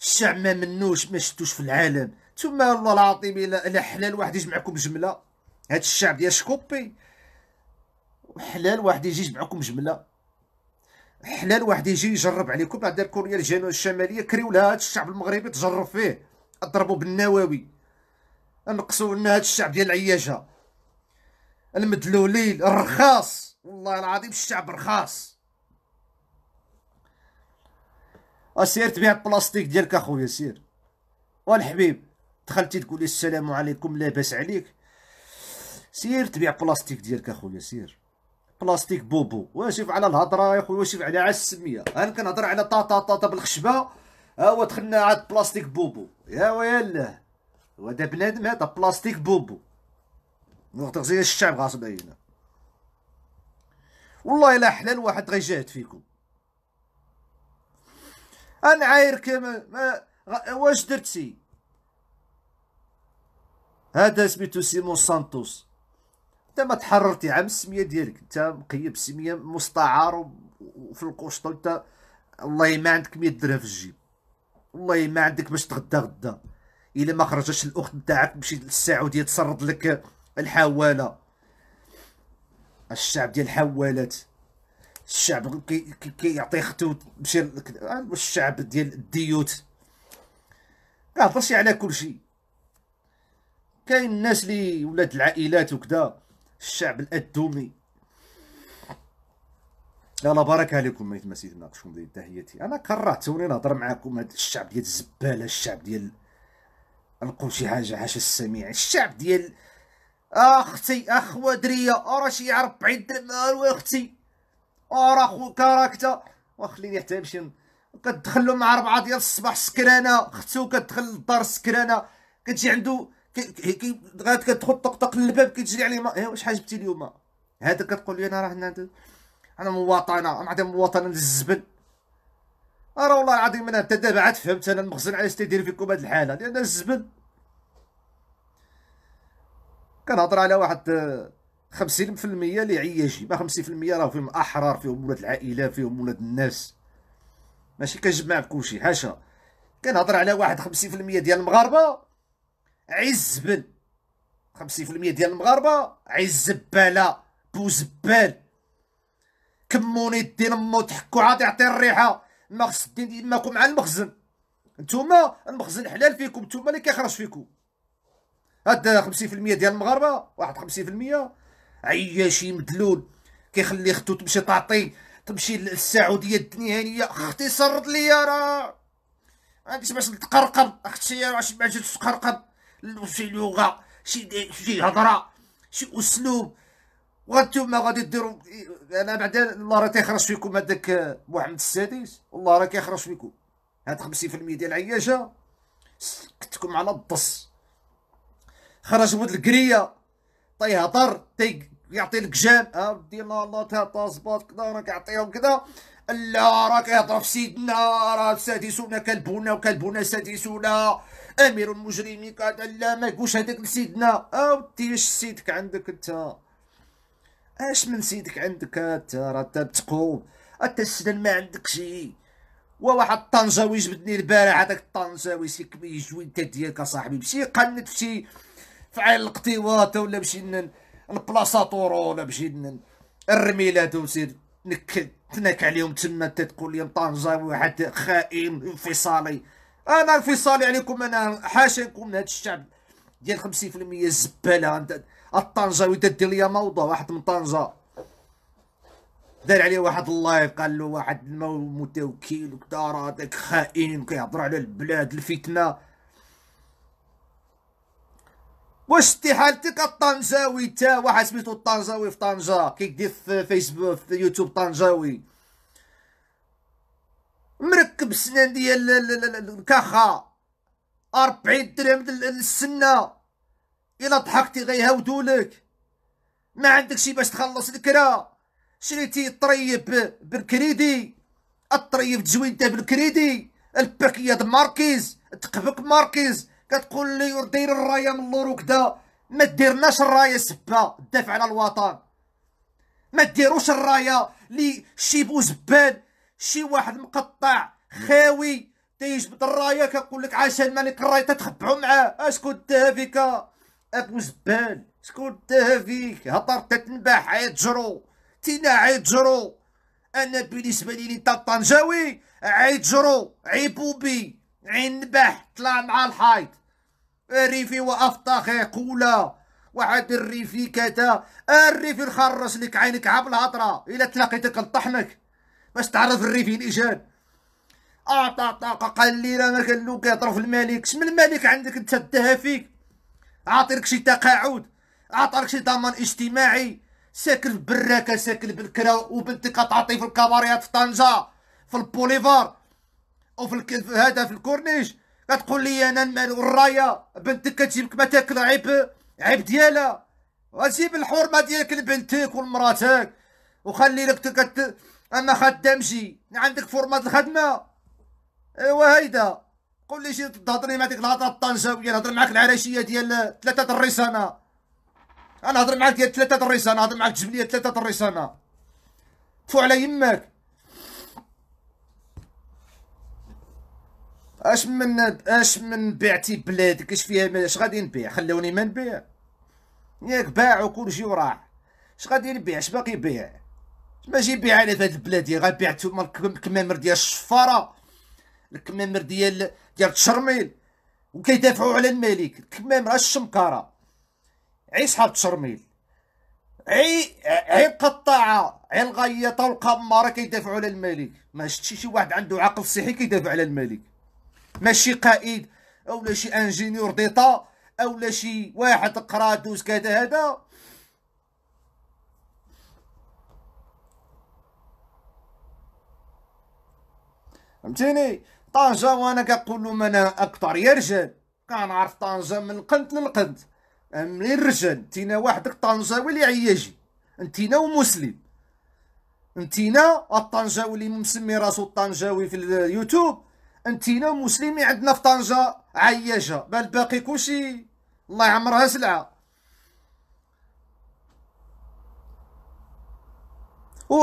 الشعب ما منوش ما شتوش في العالم ثم والله العظيم الا حلال واحد يجمعكم جمله هاد الشعب ديال شكوبي حلال واحد يجي يجمعكم جمله حلال واحد يجي يجرب عليكم بعد كوريا الجنوب الشماليه كريو لها هاد الشعب المغربي تجرب فيه اضربوا بالنواوي نقصوا لنا هاد الشعب ديال العياجه المدلولين الرخاص والله العظيم الشعب رخاص اسير تبيع البلاستيك ديالك اخويا سير والحبيب دخلتي تقولي السلام عليكم لاباس عليك سير تبيع بلاستيك ديالك اخويا سير بلاستيك بوبو واشوف على الهضره يا خويا واشوف على على السميه انا كنهضر على طاطا طاطا بالخشبه ها هو دخلنا عاد بلاستيك بوبو يا ويله وهذا بنادم هذا بلاستيك بوبو نقطة الشعب غاصب علينا والله الا حلال واحد غيجاهد فيكم انا عايرك ما واش درتي هذا سميتو سيمون سانتوس انت ما تحررتي عام السميه ديالك انت مقيب سميه مستعار وفي القشطه انت والله ما عندك 100 درهم في الجيب والله ما عندك باش تغدا غدا الا ما خرجتش الاخت نتاعك تمشي للسعوديه تسرد لك الحواله الشعب ديال الحوالات الشعب كيعطي كي ختو مشي آه، الشعب ديال الديوت كهضرش على كل شيء كاين الناس لي ولاد العائلات وكذا الشعب الادومي لا لا بركه عليكم ما يتمسيت ناقشكم ديال تحياتي انا كرهت وني نهضر معكم هذا الشعب ديال الزباله الشعب ديال نقول شي حاجه عاش السميع الشعب ديال اختي اخوه دريه راه شي 40 درهم اختي خو كاركتا وخليني حتى نمشي كتدخل مع ربعة ديال الصباح سكرانه ختو كتدخل للدار سكرانه كتجي عنده غاد كتدخل طقطق للباب كيتجري عليه ما واش حاجبتي اليوم هذا كتقول لي انا راه هنا انا مواطنه انا عندي مواطنه للزبل راه والله العظيم انا حتى دابا عاد فهمت انا المخزن علاش تيدير فيكم هاد الحاله ديال الزبل كنهضر على واحد خمسين في المية عياجي ما خمسين في المية راه فيهم احرار فيهم ولاد العائله فيهم ولاد الناس ماشي كنجمع بكلشي حاشا كنهضر على واحد خمسين في المية ديال المغاربه عزبن المية ديال المغاربه عزباله بوزبال كموني الدين مو تحكو عاد يعطي الريحه ما خص الدين ديالكم مع المخزن نتوما المخزن حلال فيكم نتوما اللي كيخرج فيكم هاد خمسين في المية ديال المغاربه واحد خمسين في المية عياشي مدلول كيخلي ختو تمشي تعطي تمشي للسعوديه الدنيا هانيه اختي سرد ليا راه عنديش باش نتقرقب اختي راه ما بعد تقرقب شي لغه شي شي هضره شي اسلوب وانتم غادي ديروا انا بعدا الله راه تيخرج فيكم هذاك آه، محمد السادس والله راه كيخرج فيكم هاد 50% ديال العياشه سكتكم على الضص خرج ولد القريه تيهضر تيك يعطي لك جام اودي لا لا تاع طازبات كذا راك يعطيهم كذا لا راك يهضر في سيدنا راه سادسون كلبونا وكلبونا سادسونا امير المجرمين كذا لا ما يقولش هذاك لسيدنا اودي اش سيدك عندك انت اش من سيدك عندك انت راه انت انت السنان ما عندك شي وواحد الطنجاوي جبدني البارح هذاك الطنجاوي سي كبير انت ديالك اصاحبي مشي قنت في شي في عين القطيواته ولا مشي البلاصه ولا بشي الرميله دوزير نك تنك عليهم تما تتقول لي طنجه واحد خائن انفصالي انا انفصالي عليكم انا حاشاكم من هذا الشعب ديال 50% زباله الطنجاوي تدير ليا موضه واحد من طنجه دار عليه واحد اللايف قال له واحد المتوكل وكذا راه خائن كيهضر على البلاد الفتنه واش حالتك الطنجاوي تا واحد سميتو الطنجاوي في طنجه كيكدي في فيسبوك في يوتيوب طنجاوي مركب السنان ديال الكاخا أربعين درهم السنه الا ضحكتي غيهاودولك ما عندك شي باش تخلص الكرا شريتي طريب بالكريدي الطريب تزوينته بالكريدي الباكيه ماركيز تقبك ماركيز كتقول لي دير الرايه من اللور وكذا ما ديرناش الرايه سبه الدافع على الوطن ما ديروش الرايه لي شي بوزبان شي واحد مقطع خاوي تيجبد الرايه كنقول لك عشان مالك الرايه تتخبعوا معاه اشكون داها فيك ابو زبان شكون داها فيك هضرت عيط جرو تينا عيط جرو انا بالنسبه لي انت الطنجاوي عيط جرو عيبوبي عين نباح طلع مع الحيط ريفي وافطخ قولا وعاد الريفي كذا الريفي الخرس لك عينك عبل هطرة الى تلاقيتك نطحنك باش تعرف الريفي الاجاد اعطى طاقه قليلة ما كان كيهضروا في الملك شمن الملك عندك انت الدها فيك عاطيك شي تقاعد عطاك شي ضمان اجتماعي ساكن براكه ساكن بالكرا وبنتك تعطي في الكباريات في طنجه في البوليفار وفي هذا في الكورنيش كتقول لي انا المال والرايه بنتك كتجيبك ما تاكل عيب عيب ديالها وجيب الحرمه ديالك لبنتك ولمراتك وخلي لك تكت انا خدامشي عندك فورمات الخدمه ايوا هيدا قول لي شي تهضري مع ديك الهضره الطنجاويه نهضر معاك العراشيه ديال ثلاثه الرسانه انا نهضر معاك ديال ثلاثه الرسانه نهضر معاك الجبليه ثلاثه الرسانه فو على يماك اش من اش من بعتي بلادك اش فيها اش غادي نبيع خلوني ما نبيع ياك باع وكل وراح اش غادي نبيع اش باقي بيع ماشي بيع انا في هاد البلاد غير بعتو الكمامر ديال الشفاره الكمامر ديال ديال تشرميل وكيدافعوا على الملك الكمامر الشمكاره عي صحاب تشرميل عي عي القطاعه عي الغيطه والقماره كيدافعوا على الملك ما شتي شي واحد عنده عقل صحي كيدافع على الملك ماشي قائد اولا شي انجينيور ديطا اولا شي واحد قرا دوز كذا هذا فهمتيني طنجه وانا كنقول لهم انا اكثر يا رجال كنعرف طنجه من القنت للقنت ملي الرجال تينا وحدك طنجاوي اللي عياجي انتينا ومسلم انتينا الطنجاوي اللي مسمي راسو الطنجاوي في اليوتيوب انتينا مسلمي عندنا في طنجه عياشه بل باقي كلشي الله يعمرها سلعه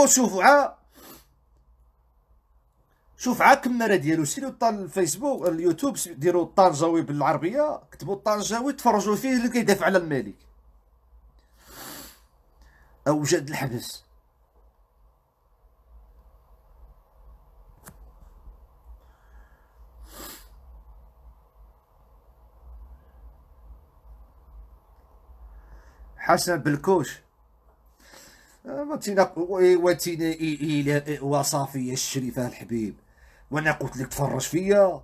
شوف عا شوف عا مرة ديالو سيرو طال الفيسبوك اليوتيوب ديروا الطنجاوي بالعربيه كتبوا الطنجاوي تفرجوا فيه اللي كيدافع على الملك اوجد الحبس حسن بلكوش الى وصافي الشريفة الحبيب وانا قلت لك تفرج فيا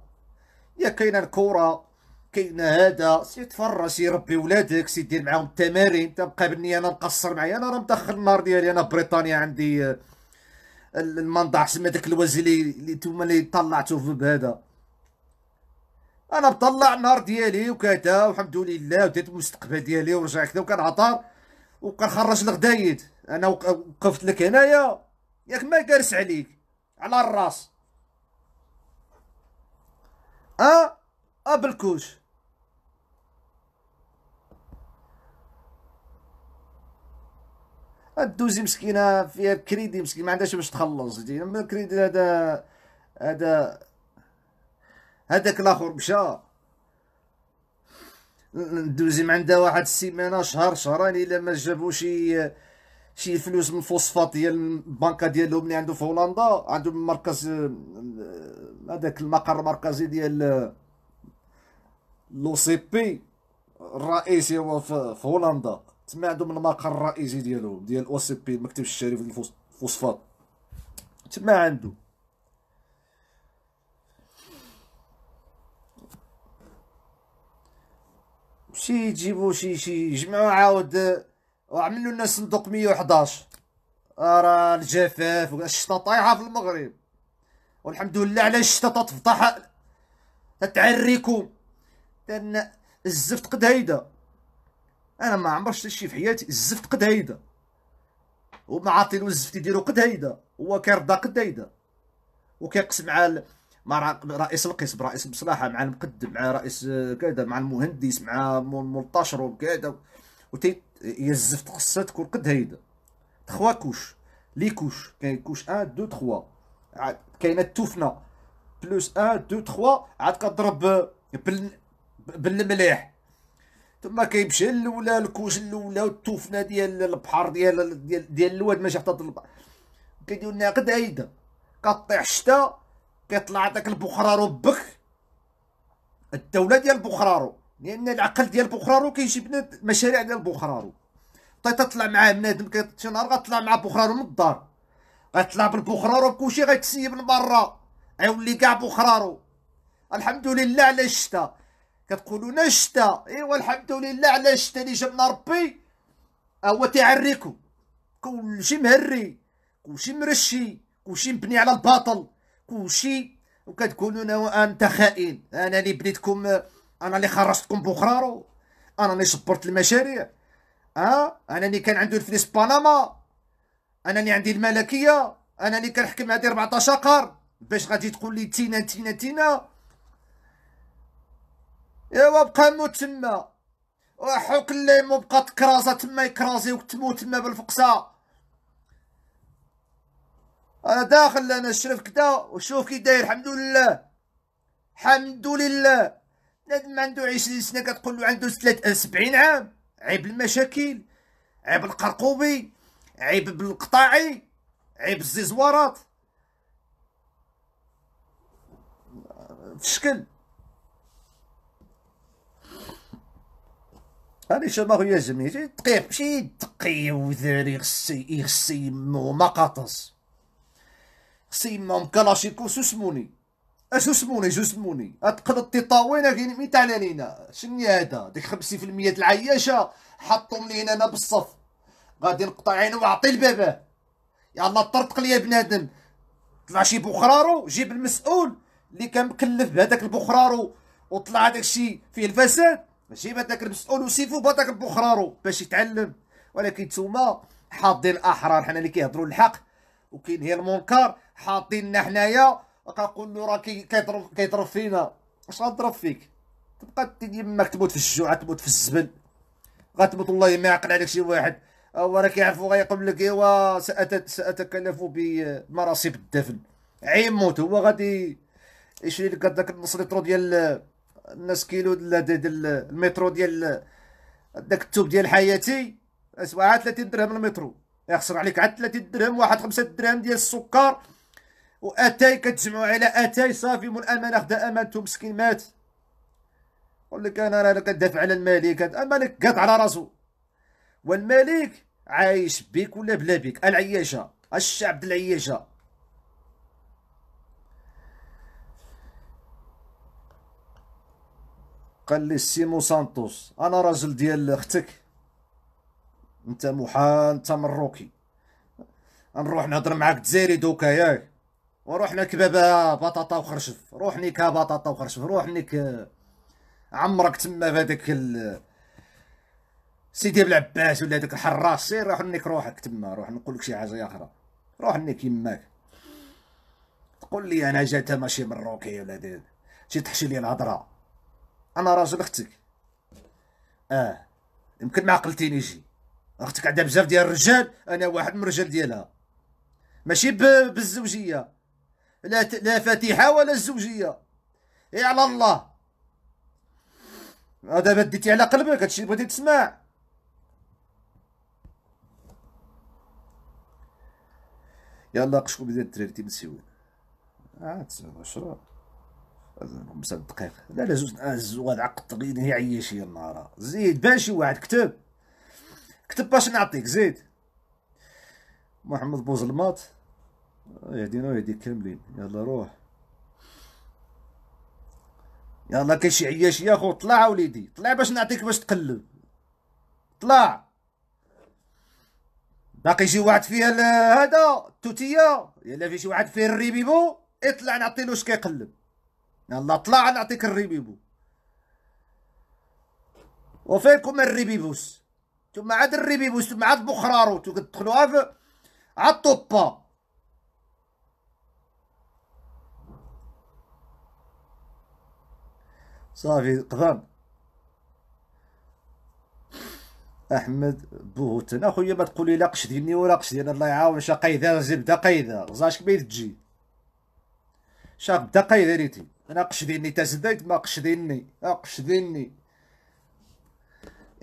يا كاينه الكره كاينه هذا سي تفرج سي ربي ولادك سي دير معاهم التمارين تبقى بني انا نقصر معايا انا راه متاخر النهار ديالي انا بريطانيا عندي آه، المنضع سما داك الوزير اللي اللي نتوما اللي طلعتوه بهذا انا مطلع النهار ديالي وكذا والحمد لله وديت المستقبل ديالي ورجع كذا وكنعطر وكنخرج الغدايد انا وقفت لك هنايا ياك ما جالس عليك على الراس اه اه بالكوش الدوزي مسكينه فيها كريدي مسكين ما عندهاش باش تخلص كريدي هذا هذا هذاك الاخر مشى ندوزي عندها واحد السيمانه شهر شهرين الا ما جابو شي شي فلوس من الفوسفات ديال البنكه ديالهم اللي عنده في هولندا عنده مركز هذاك المقر المركزي ديال لو سي بي الرئيسي هو في هولندا تما عندهم المقر الرئيسي ديالهم ديال او سي بي المكتب الشريف للفوسفات تما عنده شي يجيبوا شي شي يجمعوا عاود وعملوا لنا صندوق 111 راه الجفاف الشتا طايحه في المغرب والحمد لله على الشتا تتفضح تتعريكم لان الزفت قد هيدا انا ما عمرش شفت شي في حياتي الزفت قد هيدا ومعاطي الزفت يديرو قد هيدا هو كيرضى قد هيدا وكيقسم على مع رئيس القسم رئيس المصلحه مع المقدم مع رئيس آه، كذا مع المهندس مع الملطشر وكذا وتي يزف تقصى تكون قد هيدا تخوا كوش لي كوش كاين كوش 1 2 3 عاد كاينه التوفنا بلوس 1 2 3 عاد كضرب بال بالمليح ثم كيمشي الاولى الكوش الاولى والتوفنا ديال البحر ديال ديال, ديال الواد ماشي حتى كيدير لنا قد هيدا كطيح الشتاء كيطلع داك البخرارو بك الدوله ديال بخرارو لان العقل ديال بخرارو كيجيب لنا المشاريع ديال بخرارو طيب تطلع معاه بنادم شي نهار غتطلع مع بخرارو من الدار غتطلع بالبخرارو بكلشي غيتسيب لبرا غيولي كاع بخرارو الحمد لله على الشتا كتقولوا لنا الشتا ايوا الحمد لله على الشتا اللي جبنا ربي هو تيعريكو كلشي مهري كلشي مرشي كلشي مبني على الباطل كلشي وكتقولوا انا انت خائن انا اللي بنيتكم انا اللي خرجتكم بوخرارو انا اللي شبرت المشاريع ها آه، انا اللي كان عنده الفلوس بنما انا اللي عندي الملكيه انا اللي كنحكم هذه 14 قر باش غادي تقول لي تينا تينا تينا ايوا بقى مو تما وحك اللي مبقى تكرازه تما يكرازيوك تموت تما بالفقصه انا داخل انا الشرف كدا وشوف كي داير الحمد لله الحمد لله بنادم عنده 20 سنه كتقول له عنده سبعين عام عيب المشاكل عيب القرقوبي عيب بالقطاعي عيب الزيزوارات في شكل هاني شما يا زميلي دقيق ماشي دقي وذاري يغسي يخصي مقاطص سيمهم كلاشيكو سموني اش سموني جو سموني تقدر تطاوينا غير مي تاع لينا شني هذا ديك 50% العياشه حطهم لينا انا بالصف غادي نقطع عينه واعطي لباباه يلا طرطق ليا بنادم طلع شي بوخرارو جيب المسؤول اللي كان مكلف بهذاك البوخرارو وطلع هذاك الشيء فيه الفساد جيب هذاك المسؤول وسيفو بهذاك البوخرارو باش يتعلم ولكن نتوما حاضين الاحرار حنا اللي كيهضروا الحق وكينهي المنكر حاطيننا حنايا كنقول له راه كيضرب كيضرب فينا اش غضرب فيك تبقى يماك تموت في الجوع تموت في الزبل غتموت والله ما يعقل عليك شي واحد هو راه كيعرفو غيقول لك ايوا ساتكلف بمراسيب الدفن عين موت هو غادي يشري لك داك النص لترو ديال الناس كيلو ديال دي المترو ديال داك التوب ديال حياتي اسوا 30 درهم المترو يخسر عليك عاد 30 درهم واحد 5 درهم ديال السكر واتاي كتجمعوا على اتاي صافي مول الامانه خدا امانته مسكين مات قول لك انا راه كدافع على الملك الملك قاد على راسو والملك عايش بك ولا بلا بك العياشه الشعب د العياشه قال لي سيمو سانتوس انا راجل ديال اختك انت محال انت مروكي نروح نهضر معاك تزيري دوكا ياك وروح لك بابا بطاطا وخرشف روح كبطاطا بطاطا وخرشف روح لك عمرك تما بهذاك ال... سيدي بلعباس ولا داك الحراس سير روح نيك روحك تما روح نقول لك شي حاجه اخرى روح نيك يماك تقول لي انا جاتا ماشي مروكي ولا دير شي تحشي لي الهضره انا راجل اختك اه يمكن ما عقلتيني شي اختك عندها بزاف ديال الرجال انا واحد من الرجال ديالها ماشي بالزوجيه لا لا فاتحه ولا الزوجيه اي على الله آه، دابا ديتي على قلبك هادشي بغيتي تسمع يلا قشكو بزاف الدراري تيمسيو عاد 10 خمسة دقائق لا لا زوج الزواج آه، عقد تغيير هي عيشي النهار زيد باشي واحد كتب كتب باش نعطيك زيد محمد بوزلماط يهدينا ويهديك كاملين يلا روح يلا كاين شي عياش يا خو طلع وليدي طلع باش نعطيك باش تقلب طلع باقي شي واحد فيها هذا التوتيه يلا في شي واحد فيه الريبيبو اطلع نعطي له كيقلب يلا طلع نعطيك الريبيبو وفيكم الريبيبوس نتوما عاد الريبيبوس نتوما عاد بوخرارو تدخلوها في عاد طوبا صافي قضان احمد بوتن اخويا ما تقولي لا قش ديني ولا قش ديال الله يعاون شا قايده زبده قايده غزاش كبير تجي شا بدا قايده ريتي انا قش ديني تا زديت ما قش ديني اقش ديني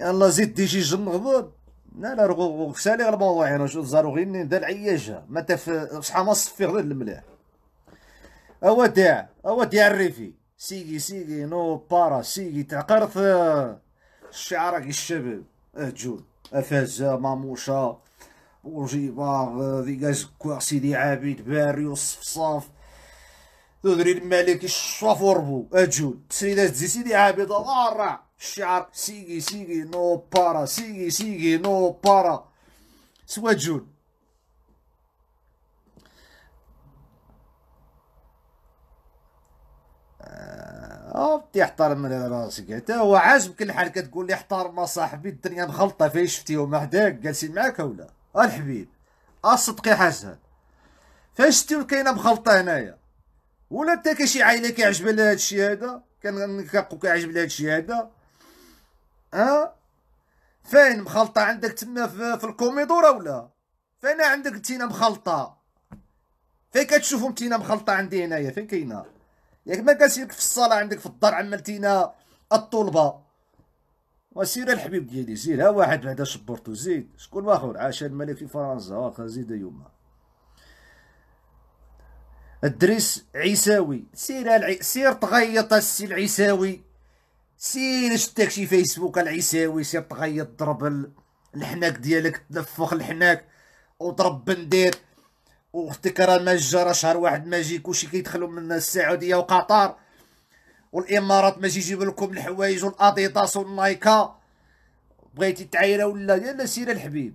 يلا زيد جن المغضوب لا لا رغو غير الموضوع هنا شو زارو غير ندا العياجة ما تف صحا ما صفي غير الملاح اوا تاع اوا تاع الريفي سيقي سيقي نو بارا سيجي تاع قرث آه، كي الشباب اهجون افازا ماموشا وجيبار آه، ذي كازكوا سيدي عابد باريو صفصاف ذو دري الملك الشافوربو اجود أه، سيدات زي سيدي عابد الله الشعر سيغي سيغي نو بارا سيغي سيغي نو بارا سواجون اوبتي آه، احترم راسك حتى هو عاجبك كل حال كتقول لي احترم صاحبي الدنيا مخلطه فين شفتيهم حداك جالسين معاك ولا أه الحبيب أه يا حسن فاش شفتيهم كاينه مخلطه هنايا ولا انت كشي عائله كيعجبها هذا الشيء هذا كان كنقول كيعجب لها الشيء هذا ها فين مخلطه عندك تما في, في الكوميدوره ولا فين عندك تينا مخلطه فين كتشوفهم تينا مخلطه عندي هنايا فين كاينه ياك ما كتسيرك في الصاله عندك في الدار عملتينا الطلبه وسير الحبيب ديالي سير ها واحد بعدا شبرتو زيد شكون واخر عاش الملك في فرنسا واخا زيد يوما الدريس عيساوي سير العي... سير تغيط السي العيساوي سير شتك شي فيسبوك العيساوي سير تغيط ضرب الحناك ديالك تنفخ الحناك وضرب بندير وختك راه ما راه شهر واحد ما جيكوش كيدخلوا من السعوديه وقطر والامارات ما يجيب لكم الحوايج والاديداس والنايكا بغيتي تعايره ولا يلا سير الحبيب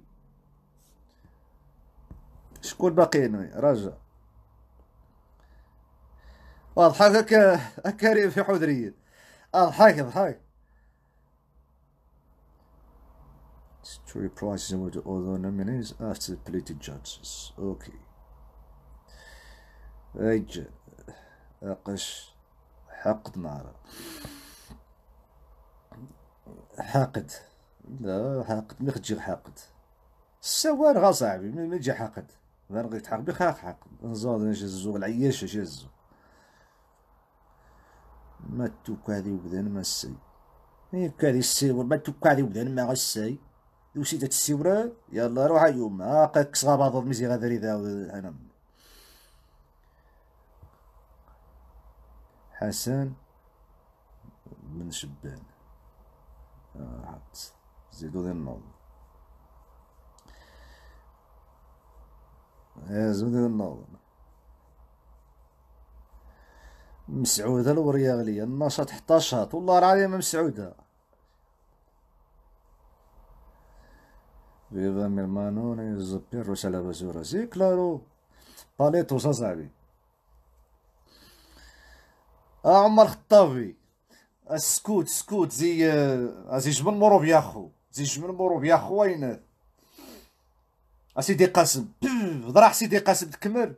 شكون باقي هنا رجع واضح هكا هكا في حضريه اضحك oh, اضحك To reprise some of the other nominees after the political judges. Okay. أج uh, أقش حقد نار حقد لا حقد مي حقد حاقد السوار غا صاحبي مي جا حاقد غير غير تحق بخاق حاقد نزور نجزو العياش جزو ما توكادي وذن ما السي ايه كادي السيور ما توكادي وذن ما سي دو سيدة السيورة يلا روح يوم اقاك صغابة ضد مزي غذري ذا انا حسن من شبان آه زيدو ذي النوض زيدو ذي النوض مسعوده الورياغليه النشاط حتى شاط والله راه ما مسعوده بيبا ميرمانون يزبير على بازورا سي كلارو باليتو اصاحبي ا آه، عمر خطافي السكوت سكوت زي زي جبن مورو بياخو زي جبن مورو بياخو وين اسيدي قاسم [CLEARS THROAT] ضرع سيدي قاسم تكمل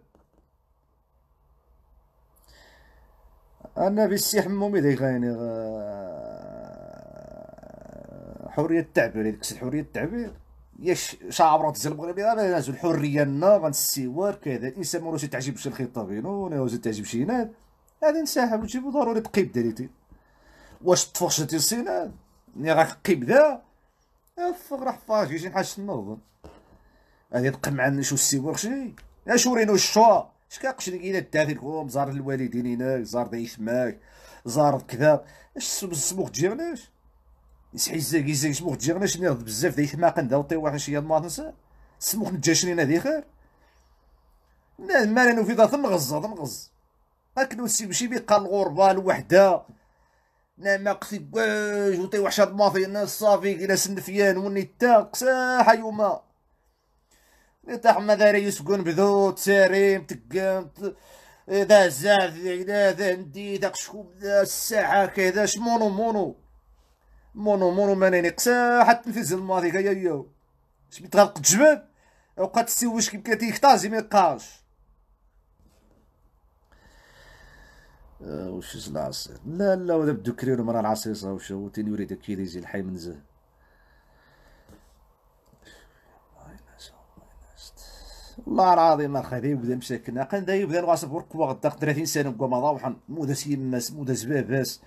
انا في السي حمومي ذيك غايني آه، حريه التعبير اللي يعني كسر حريه التعبير ياش شعب تزال المغرب راه نازل الحريه لنا غنسيوار كذا الانسان ما يتعجبش تعجبش الخطاب هنا يعني ولا يتعجبش تعجب شي ناد هذا وتجيب ضروري تقيب داريتي واش تفرشتي السيناد ني راك قيب ذا فغ راح فاجي شي نحاش النظر هذه تقمع شو السيوار شي اشورينو الشوا اش لك الى دافي لكم زار الوالدين هناك زار دايش تماك زار كذا اش السموخ تجيرناش يسحي الزاك الزاك سموخ تجيرناش نرد بزاف دايش نداو نداوطي واحد شي ما ننسى السموخ نتجاشرين هذه خير ما انا في ذات مغز ذات مغز هاك نوسي ماشي الغربه الوحده لا ما قصي بواج وطي وحشه الماضي الناس صافي الى سنفيان وني تا قساحه يوما تاع مداري يسكن بذو تساريم تقام ذا زاد ذا ندي ذاك شكون ذا الساعة كذا شمونو مونو مونو مونو ماني نقسا حتى نفز الماضي كايا يو اش بيتغلق الجباب وقات السي واش كيبكا تيكتازي ميقاش آه، واش العصير لا لا ولا بدو كريرو مرا العصيصة وشو تيني وريدك كيريزي الحي منزه والله العظيم اخي بدا مساكنا قال دا يبدا الغاصب وركوا غدا 30 سنه وكا مضاوحا مودس يماس مودس باباس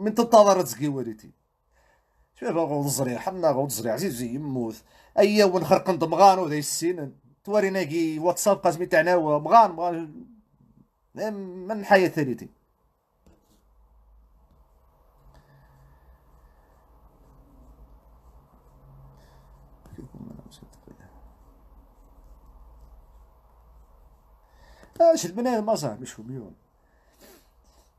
من تنتظر تزكي والدتي شباب غوض زريع حنا غوض زريع عزيز زي يموت ايا ونخرق مغانو ذا السين توارينا كي واتساب قاسمي تاعنا مغان مغان من حياة ثالثي اش البنات ما صاحبيشهم ميون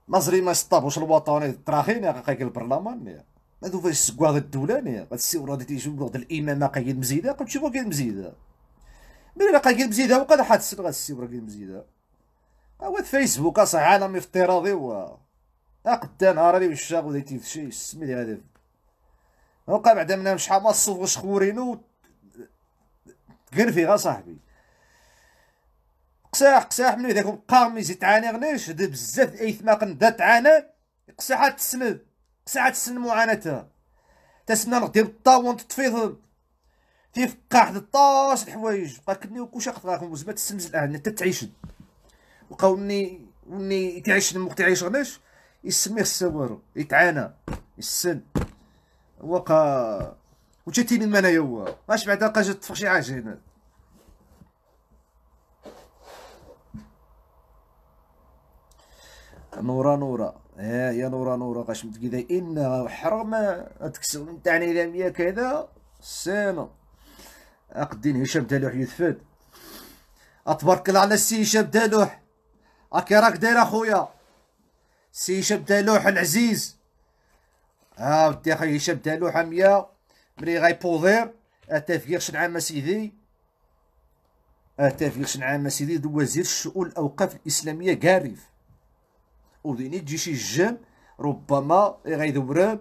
مصري ما سطابوش الوطني تراخين قايك البرلمان هادو فاش سكواد الدولاني هاد السي وراد تيجي وراد الامامه قايد مزيده قلت شوفو قايد مزيده ملي قايد مزيده وقد حد سر غاد السي وراد مزيده هو فيسبوك اصاحبي عالم افتراضي و ها راني والشاغ ودا تيفشي سمي لي هذا وقع بعدا من شحال ما صوف خورينو تقرفي غا صاحبي قساح قساح من ذاك القار يزيد تعاني غنيش دا بزاف ايثماقن دا تعانى قساحة تسند قساحة تسن معاناتها تسنى نغدي بالطاون تطفيض حد الطاش الحوايج بقى كني وكوش خطراكم وزما تسنز الان انت تعيش وقاوني وني تعيش المخ تعيش غناش يسميه السوارو يتعانى السن وقا من المنايا هو اش بعدا قا جات تفخ شي هنا نورا نورا ها يا نورا نورا غاش كذا ان حرام تكسر تعني اذا ميا كذا سينا اقدين هشام دالوح يثفد اتبارك الله على السي هشام دالوح اكي راك داير اخويا سي هشام دالوح العزيز ها ودي اخي هشام دالوح أميا ملي غيبوضير التفكير شنعام اسيدي التفكير شنعام اسيدي وزير الشؤون الاوقاف الاسلاميه كارف وديني تجي شي جام ربما غيدوران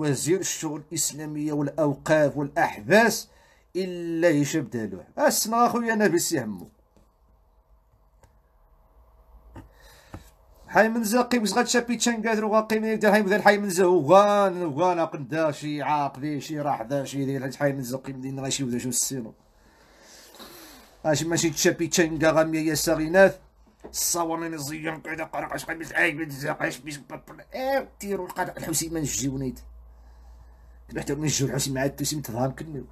وزير الشؤون الاسلاميه والاوقاف والاحباس الا هشام دالوح اسمع اخويا انا بس يهمو حي من زاقي بس غاتشابي تشانكاتر وغاقي من يبدا حي من حي من زا وغان وغان قندا شي عاقلي شي راحدا شي دير حي من زاقي مدين غاشي ودا شو السينو اش ماشي تشابي تشانكا غامية يا ساغينات الصواني نزيان كذا قرقش قد بس اي اش بيش بس اي تيرو الحوسي من نجي ونيد من نجيو الحوسي مع تسيم تظهر كنو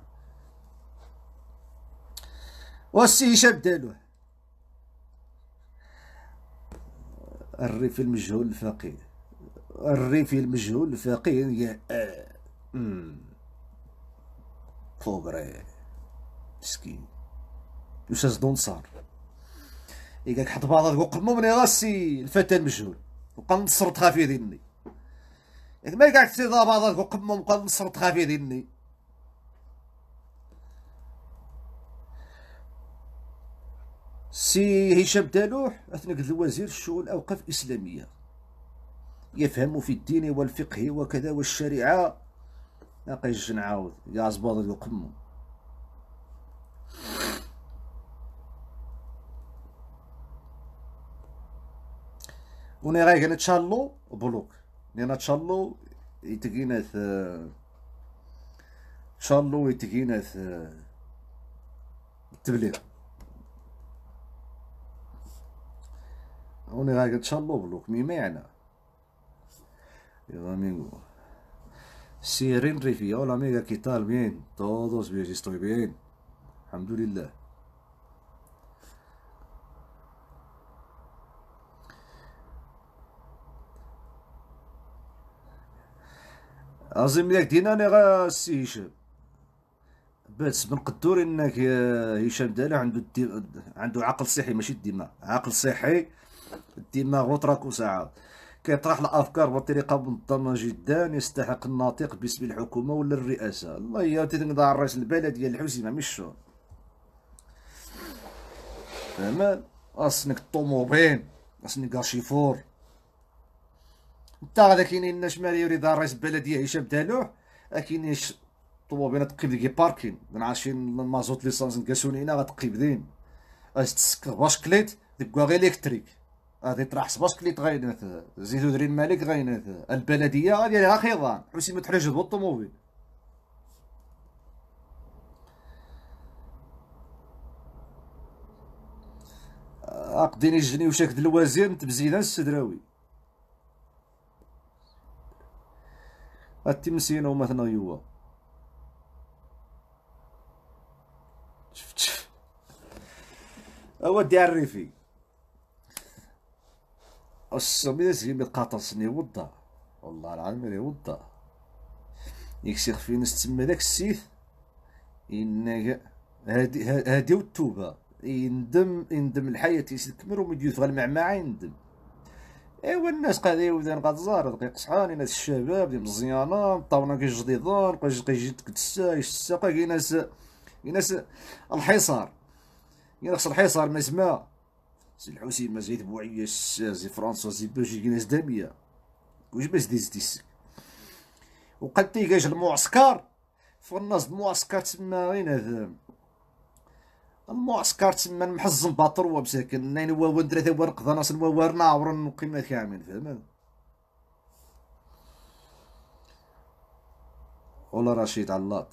والسي هشام دالوه الريف المجهول الفقير الريف المجهول الفقير يا فوبري مسكين يوساس دون صار قالك حط بعضك وقممني راسي الفتى المجهول وقنصر تخافي ديني ياك ما كاع تيضا بعضها فوق قال وقنصر تخافي ديني سي هشام دالوح اثنك الوزير الشؤون الاوقاف الاسلاميه يفهم في الدين والفقه وكذا والشريعه لاقي نعاود يا زباط يقمم وني غاي هنا تشالو بلوك لان تشالو يتقينات تشالو يتقينات التبليغ وني غاي تشالو بلوك مي معنى يلا مينغو سيرين ريفي اولا ميغا كيتال بيان طودوس بيجي ستوي بيان الحمد لله ليك دينا انا غا السي هشام بس بن قدور انك هشام دالا عنده الدي... عنده عقل صحي ماشي الدماغ عقل صحي الدماغ وطرك وساعات كيطرح الافكار بطريقه منظمه جدا يستحق الناطق باسم الحكومه ولا الرئاسه الله يا تنقضى على الرئيس البلد ديال ما مش شو فهمان اصنك الطوموبيل اصنك ارشيفور نتا غادا كاينين الناس مالي يريد الرئيس البلديه هشام دالوح كاينين الطوموبيله تقيب لكي باركين من عاشين المازوت ليسانس هنا غتقيب دين اش تسك باشكليت ديكوا غير الكتريك غادي طرح باشكليت غينات زيدو دري الملك غينات البلديه غادي لها خيضان حسين ما تحرج بالطوموبيل اقديني الجني وشاك الوزير تبزيدان السدراوي التمسين ثنا يوا شفت هو ديال الريفي السمية سيدي بالقطر سني وضع والله العظيم اللي وضع يكسيخ فين تما داك السيف إنك هادي هادي والتوبة يندم يندم الحياة يسكمر ومن يفغل المعمعه يندم ايوا الناس قاعد يودان قاعد زار دقيق قصحان ناس الشباب ديال مزيانه طاونا كي بقا قاش قي جيت كتسا الساقه كاين ناس كاين ناس الحصار كاين ناس الحصار ما سما سي الحسين ما زيد بوعيه سي فرنسا سي بوجي كاين ناس داميه واش باش ديز ديس وقد تيجي المعسكر فالناس المعسكر تما وين هذا المعسكر تما محزن باطر ومساكن يعني ناين واوان ثلاثة وار قضاناس وار ناورن قيمة كامل فاهم ولا رشيد علاط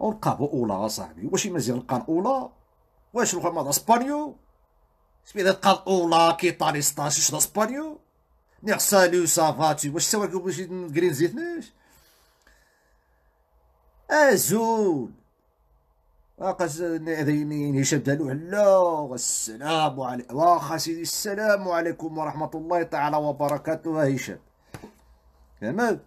ونقابو أولا أصاحبي واش مازال القان أولا واش نلقى ماذا اسبانيو سميتها قال أولا كي طالي 16 اسبانيو نيغ سالو سافاتي واش سواك باش نكرين زيتناش ازول قاس هذين يشدلوه لا السلام عليكم واخا سيدي السلام عليكم ورحمة الله تعالى وبركاته هشام فهمت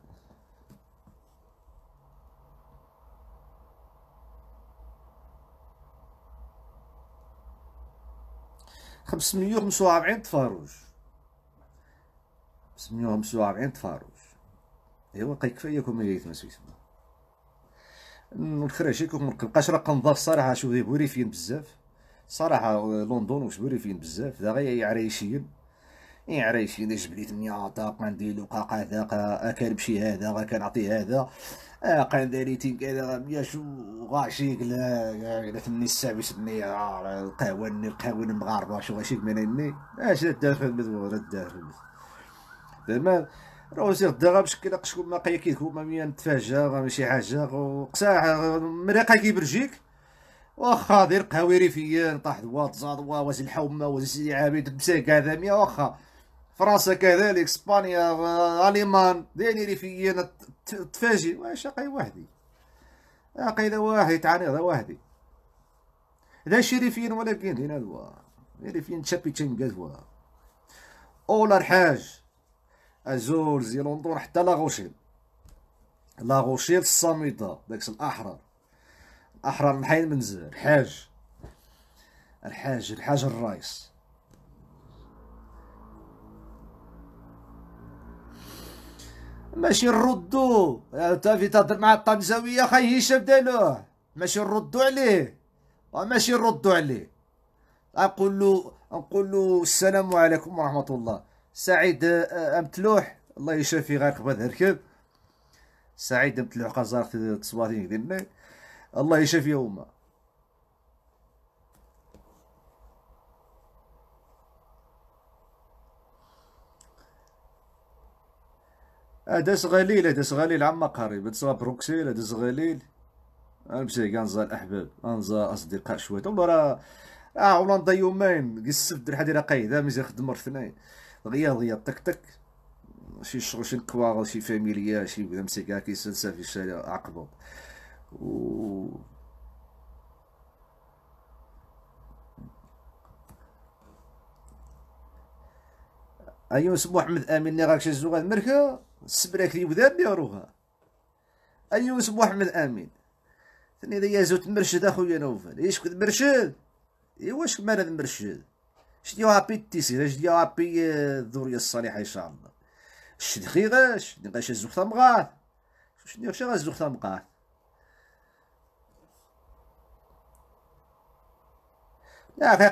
خمسمية وخمسة وأربعين تفاروج خمسمية وخمسة وأربعين تفاروج إيوا كيكفيكم اللي يتمسوا يسمعوا نكرهشيكم ما نقلقاش راه كنظهر صراحه بوري فين بزاف صراحه آه، لندن واش فين بزاف دا غير يعريشين يعريشين جبليت مياطا نديرو وقاقا ذاقا اكلبشي هذا غا كنعطي هذا آه، قنديليتي كذا يا شو غاشيك لا لا يعني تمني السابي سمي آه، القهواني القهوان المغاربه شو كمان منيني اش داخل بزاف تمام راه سير الدغا باش كي شكون ما قيا كيدك ميا نتفاجا غا ماشي حاجه وقساع مريقه كيبرجيك واخا دير قهاوي ريفيان طاح دوات زاد واز الحومه واز سيدي عابد مساك هذا ميا واخا فرنسا كذلك اسبانيا اليمان ديالي ريفيان تفاجئ واش اقي وحدي اقي ذا واحد تعاني ذا وحدي ذا شريفين ولكن هنا دوا ريفيان تشابي تشنقات هو اولا الحاج ازور زيلوندور حتى لاغوشيل لاغوشيل الصامته داكش الاحرار الاحرار الحين من زهر الحاج الحاج الحاج الرايس ماشي نردو تافي تهضر مع الطنجاويه خاي هشام دالوه ماشي نردو عليه آه، ماشي نردو عليه نقول له له السلام عليكم ورحمه الله سعيد آه، امتلوح الله يشافي غير قبل نركب سعيد امتلوح قزار تصواتين ديالنا الله يشافي يوما ادس غليل ادس غليل عما قريب ادس بروكسيل ادس غليل امشي كنزا الاحباب انزا اصدقاء شويه والله راه اه والله نضي يومين قسفت الحد راه قايد مزيان خدم مرة اثنين رياضيه تك تك شي شغل شي كوار شي فاميليا شي بلا مسيكا كيسلسل في الشارع عقبو و ايوا سمو احمد امين اللي راك شزو المركه السبراك اللي بدا اللي روها ايوا سمو احمد امين ثاني يا زوت مرشد اخويا نوفل ايش كنت مرشد ايوا واش مال مرشد شدي ربي التيسير شدي بي الذريه الصالحه ان شاء الله شد خيغاش نقاش الزوخ تمغاث شنو واش غا الزوخ تمغاث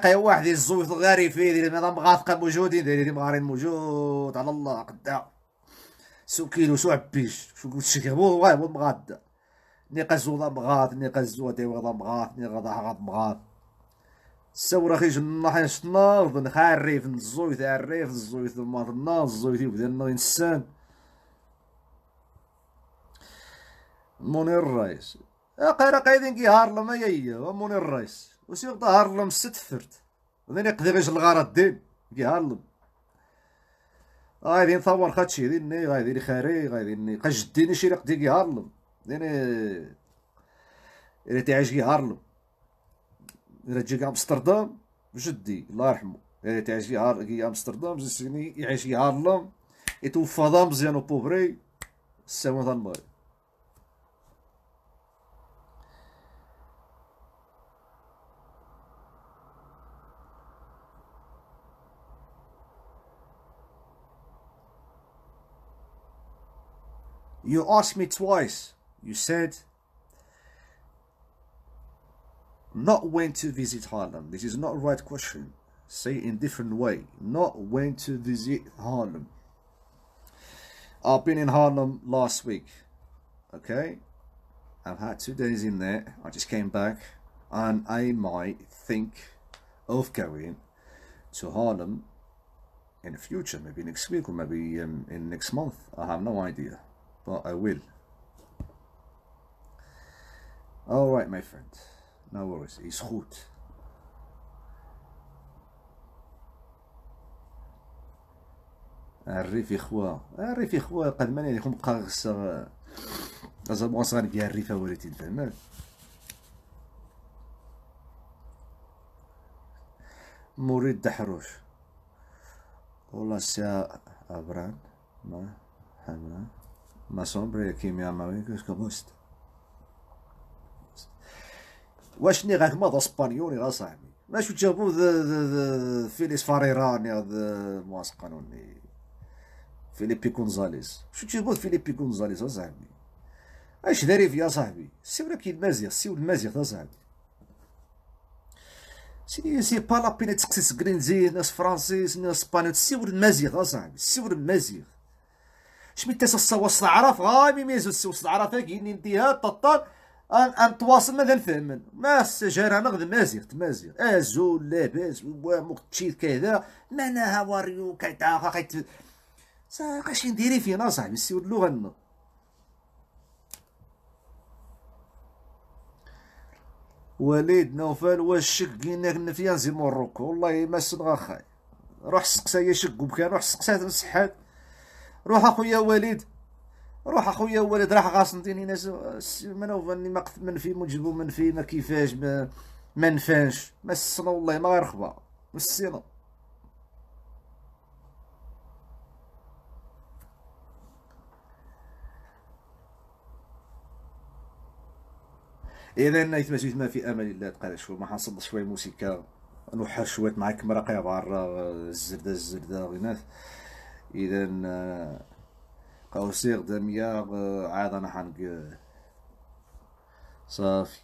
يا واحد الزويط غاري فيه ديال هذا مغاثقه موجودين دايرين مغارين موجود على الله قدا سو كيلو سو عبيش شو قلت شي هو مغاد ني قزو مغاد ني قزو دايو غاض مغاد ني غاض مغاد سور اخي جنا حيش النار نخا الريف الزويت الريف الزويت ما النار الزويت يبدا النار انسان منير الرئيس اقرا قايدين كي هارلم هي منير الرئيس وسي بدا هارلم ستفرت ودين يقضي غير الغرض الدين كي هارلم غادي ثور خاتشي ديني غادي خاري غادي قجديني شي رقدي كي هارلم ديني اللي تعيش كي هارلم راه جا امستردام جدي الله يرحمه يعني تعيش في امستردام زوج سنين يعيش في هارلم يتوفى دار مزيان وبوفري السما تاع المغرب You asked me twice. You said not when to visit Harlem. This is not right question. Say in different way. Not when to visit Harlem. I've been in Harlem last week. Okay? I've had two days in there. I just came back. And I might think of going to Harlem in the future. Maybe next week or maybe um, in next month. I have no idea. But I will. Alright, my friend. No worries, is goed. الريف إخوة الريف إخوة قد ماني لكم بقى غصة زعما صغار فيها الريف وليتي فهمت مريد دحروش والله سي أبران ما حمرا ما سومبري كيميا ماوي كوسكو بوست واش ني غاكما ماض سبانيوني غا صاحبي ماشي جابو فيليس فاريرا ني مواس قانوني فيليبي كونزاليس شو تجيبو فيليبي كونزاليس اصاحبي اش داري فيا صاحبي سيو كي المازيغ سيو المازيغ اصاحبي سي سي با لا بين تسقسي كرينزي ناس فرانسيس ناس سي سيو المازيغ اصاحبي سيو المازيغ شمي تاسا العرف العراف غامي ميزو العرف العراف كيني انتهاء تطال ان ان تواصل ماذا نفهم ما السجارة نغد مازيغ تمازيغ ازول لاباس وامك تشيل كذا معناها واريو كيتاخا كيت قاش نديري فينا صاحبي سيود اللغة لنا وليد نوفال واش شقينا قينا كنا في زي مروكو والله ما صدغ خاي روح يا شقو بكا روح سقسا تنسحات روح اخويا وليد روح اخويا ولد راح غاصنتيني ناس منو فاني ما من في منجبو من في ما كيفاش ما, ما نفانش ما السنا والله ما غير خبا السنة اذا نايت ما في امان الله تقال شو ما حنصد شوي موسيقى نوحى شويه معاك مرقيه برا الزرده الزرده غينات اذا قوسيغ دمياغ آه، عاد انا حنق آه، صافي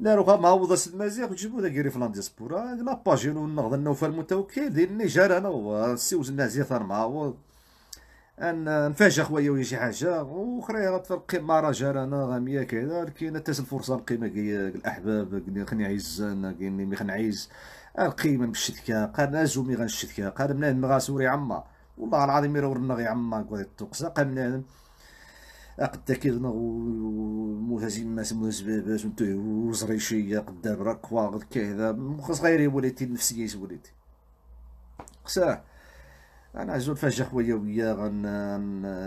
لا ما هو سد مزيغ جيبو ذا كيري فلان ديسبورا لا باجينو نغض النوفا المتوكل ديال النيجر انا هو سي وزنا زيثار معوض نفاجئ خويا ولا شي حاجه وخرى غتفرق راه جا رانا غاميه كذا كاين حتى الفرصه نقيمه الاحباب خني عايز انا كاين خني خنعايز القيمه بالشتكه قال ازومي غنشتكه قال منين ما غاسوري عما والله العظيم ورنا غي عما قال التقصى قال منين قد كيدنا ومهزم باش مهزبابات وزري شي قدام راك واغد كذا خاص غير وليتي النفسيه وليتي خصاه انا غنعزو خويا ويا غن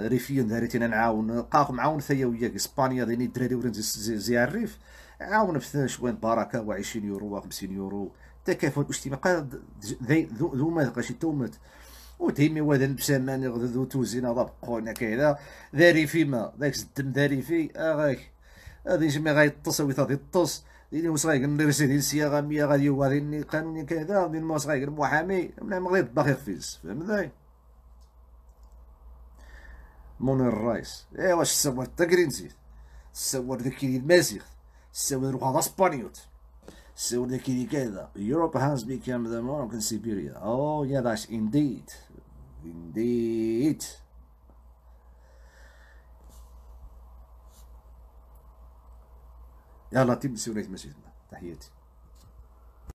ريفيا داريتينا نعاون قاق معاون وياك اسبانيا ديني الدراري ورين زي الريف عاون في شوين باركه و 20 يورو و 50 يورو تكافل اجتماعي ذو ما تلقاش تومت وديمي وذن بسامان ذو توزينا ضبقونا كذا ذاري فيما ذاك الدم ذاري في اغاك آه، هذه جميع غايتص ويتا الطص ديني وصغير لي رسيني الصياغه 100 غادي يوريني قانون كذا ديال المصغير المحامي من المغرب باغي خفيز فهم فهمتي منير الرايس ايوا واش تصور تاكرينزيت تصور ذاك اللي المسيخ تصور هذا اسبانيوت تصور ذاك اللي كذا Europe has become the Moroccan سيبيريا او يا that's انديد انديد يلا تيم طيب سيونيت مسجدنا تحياتي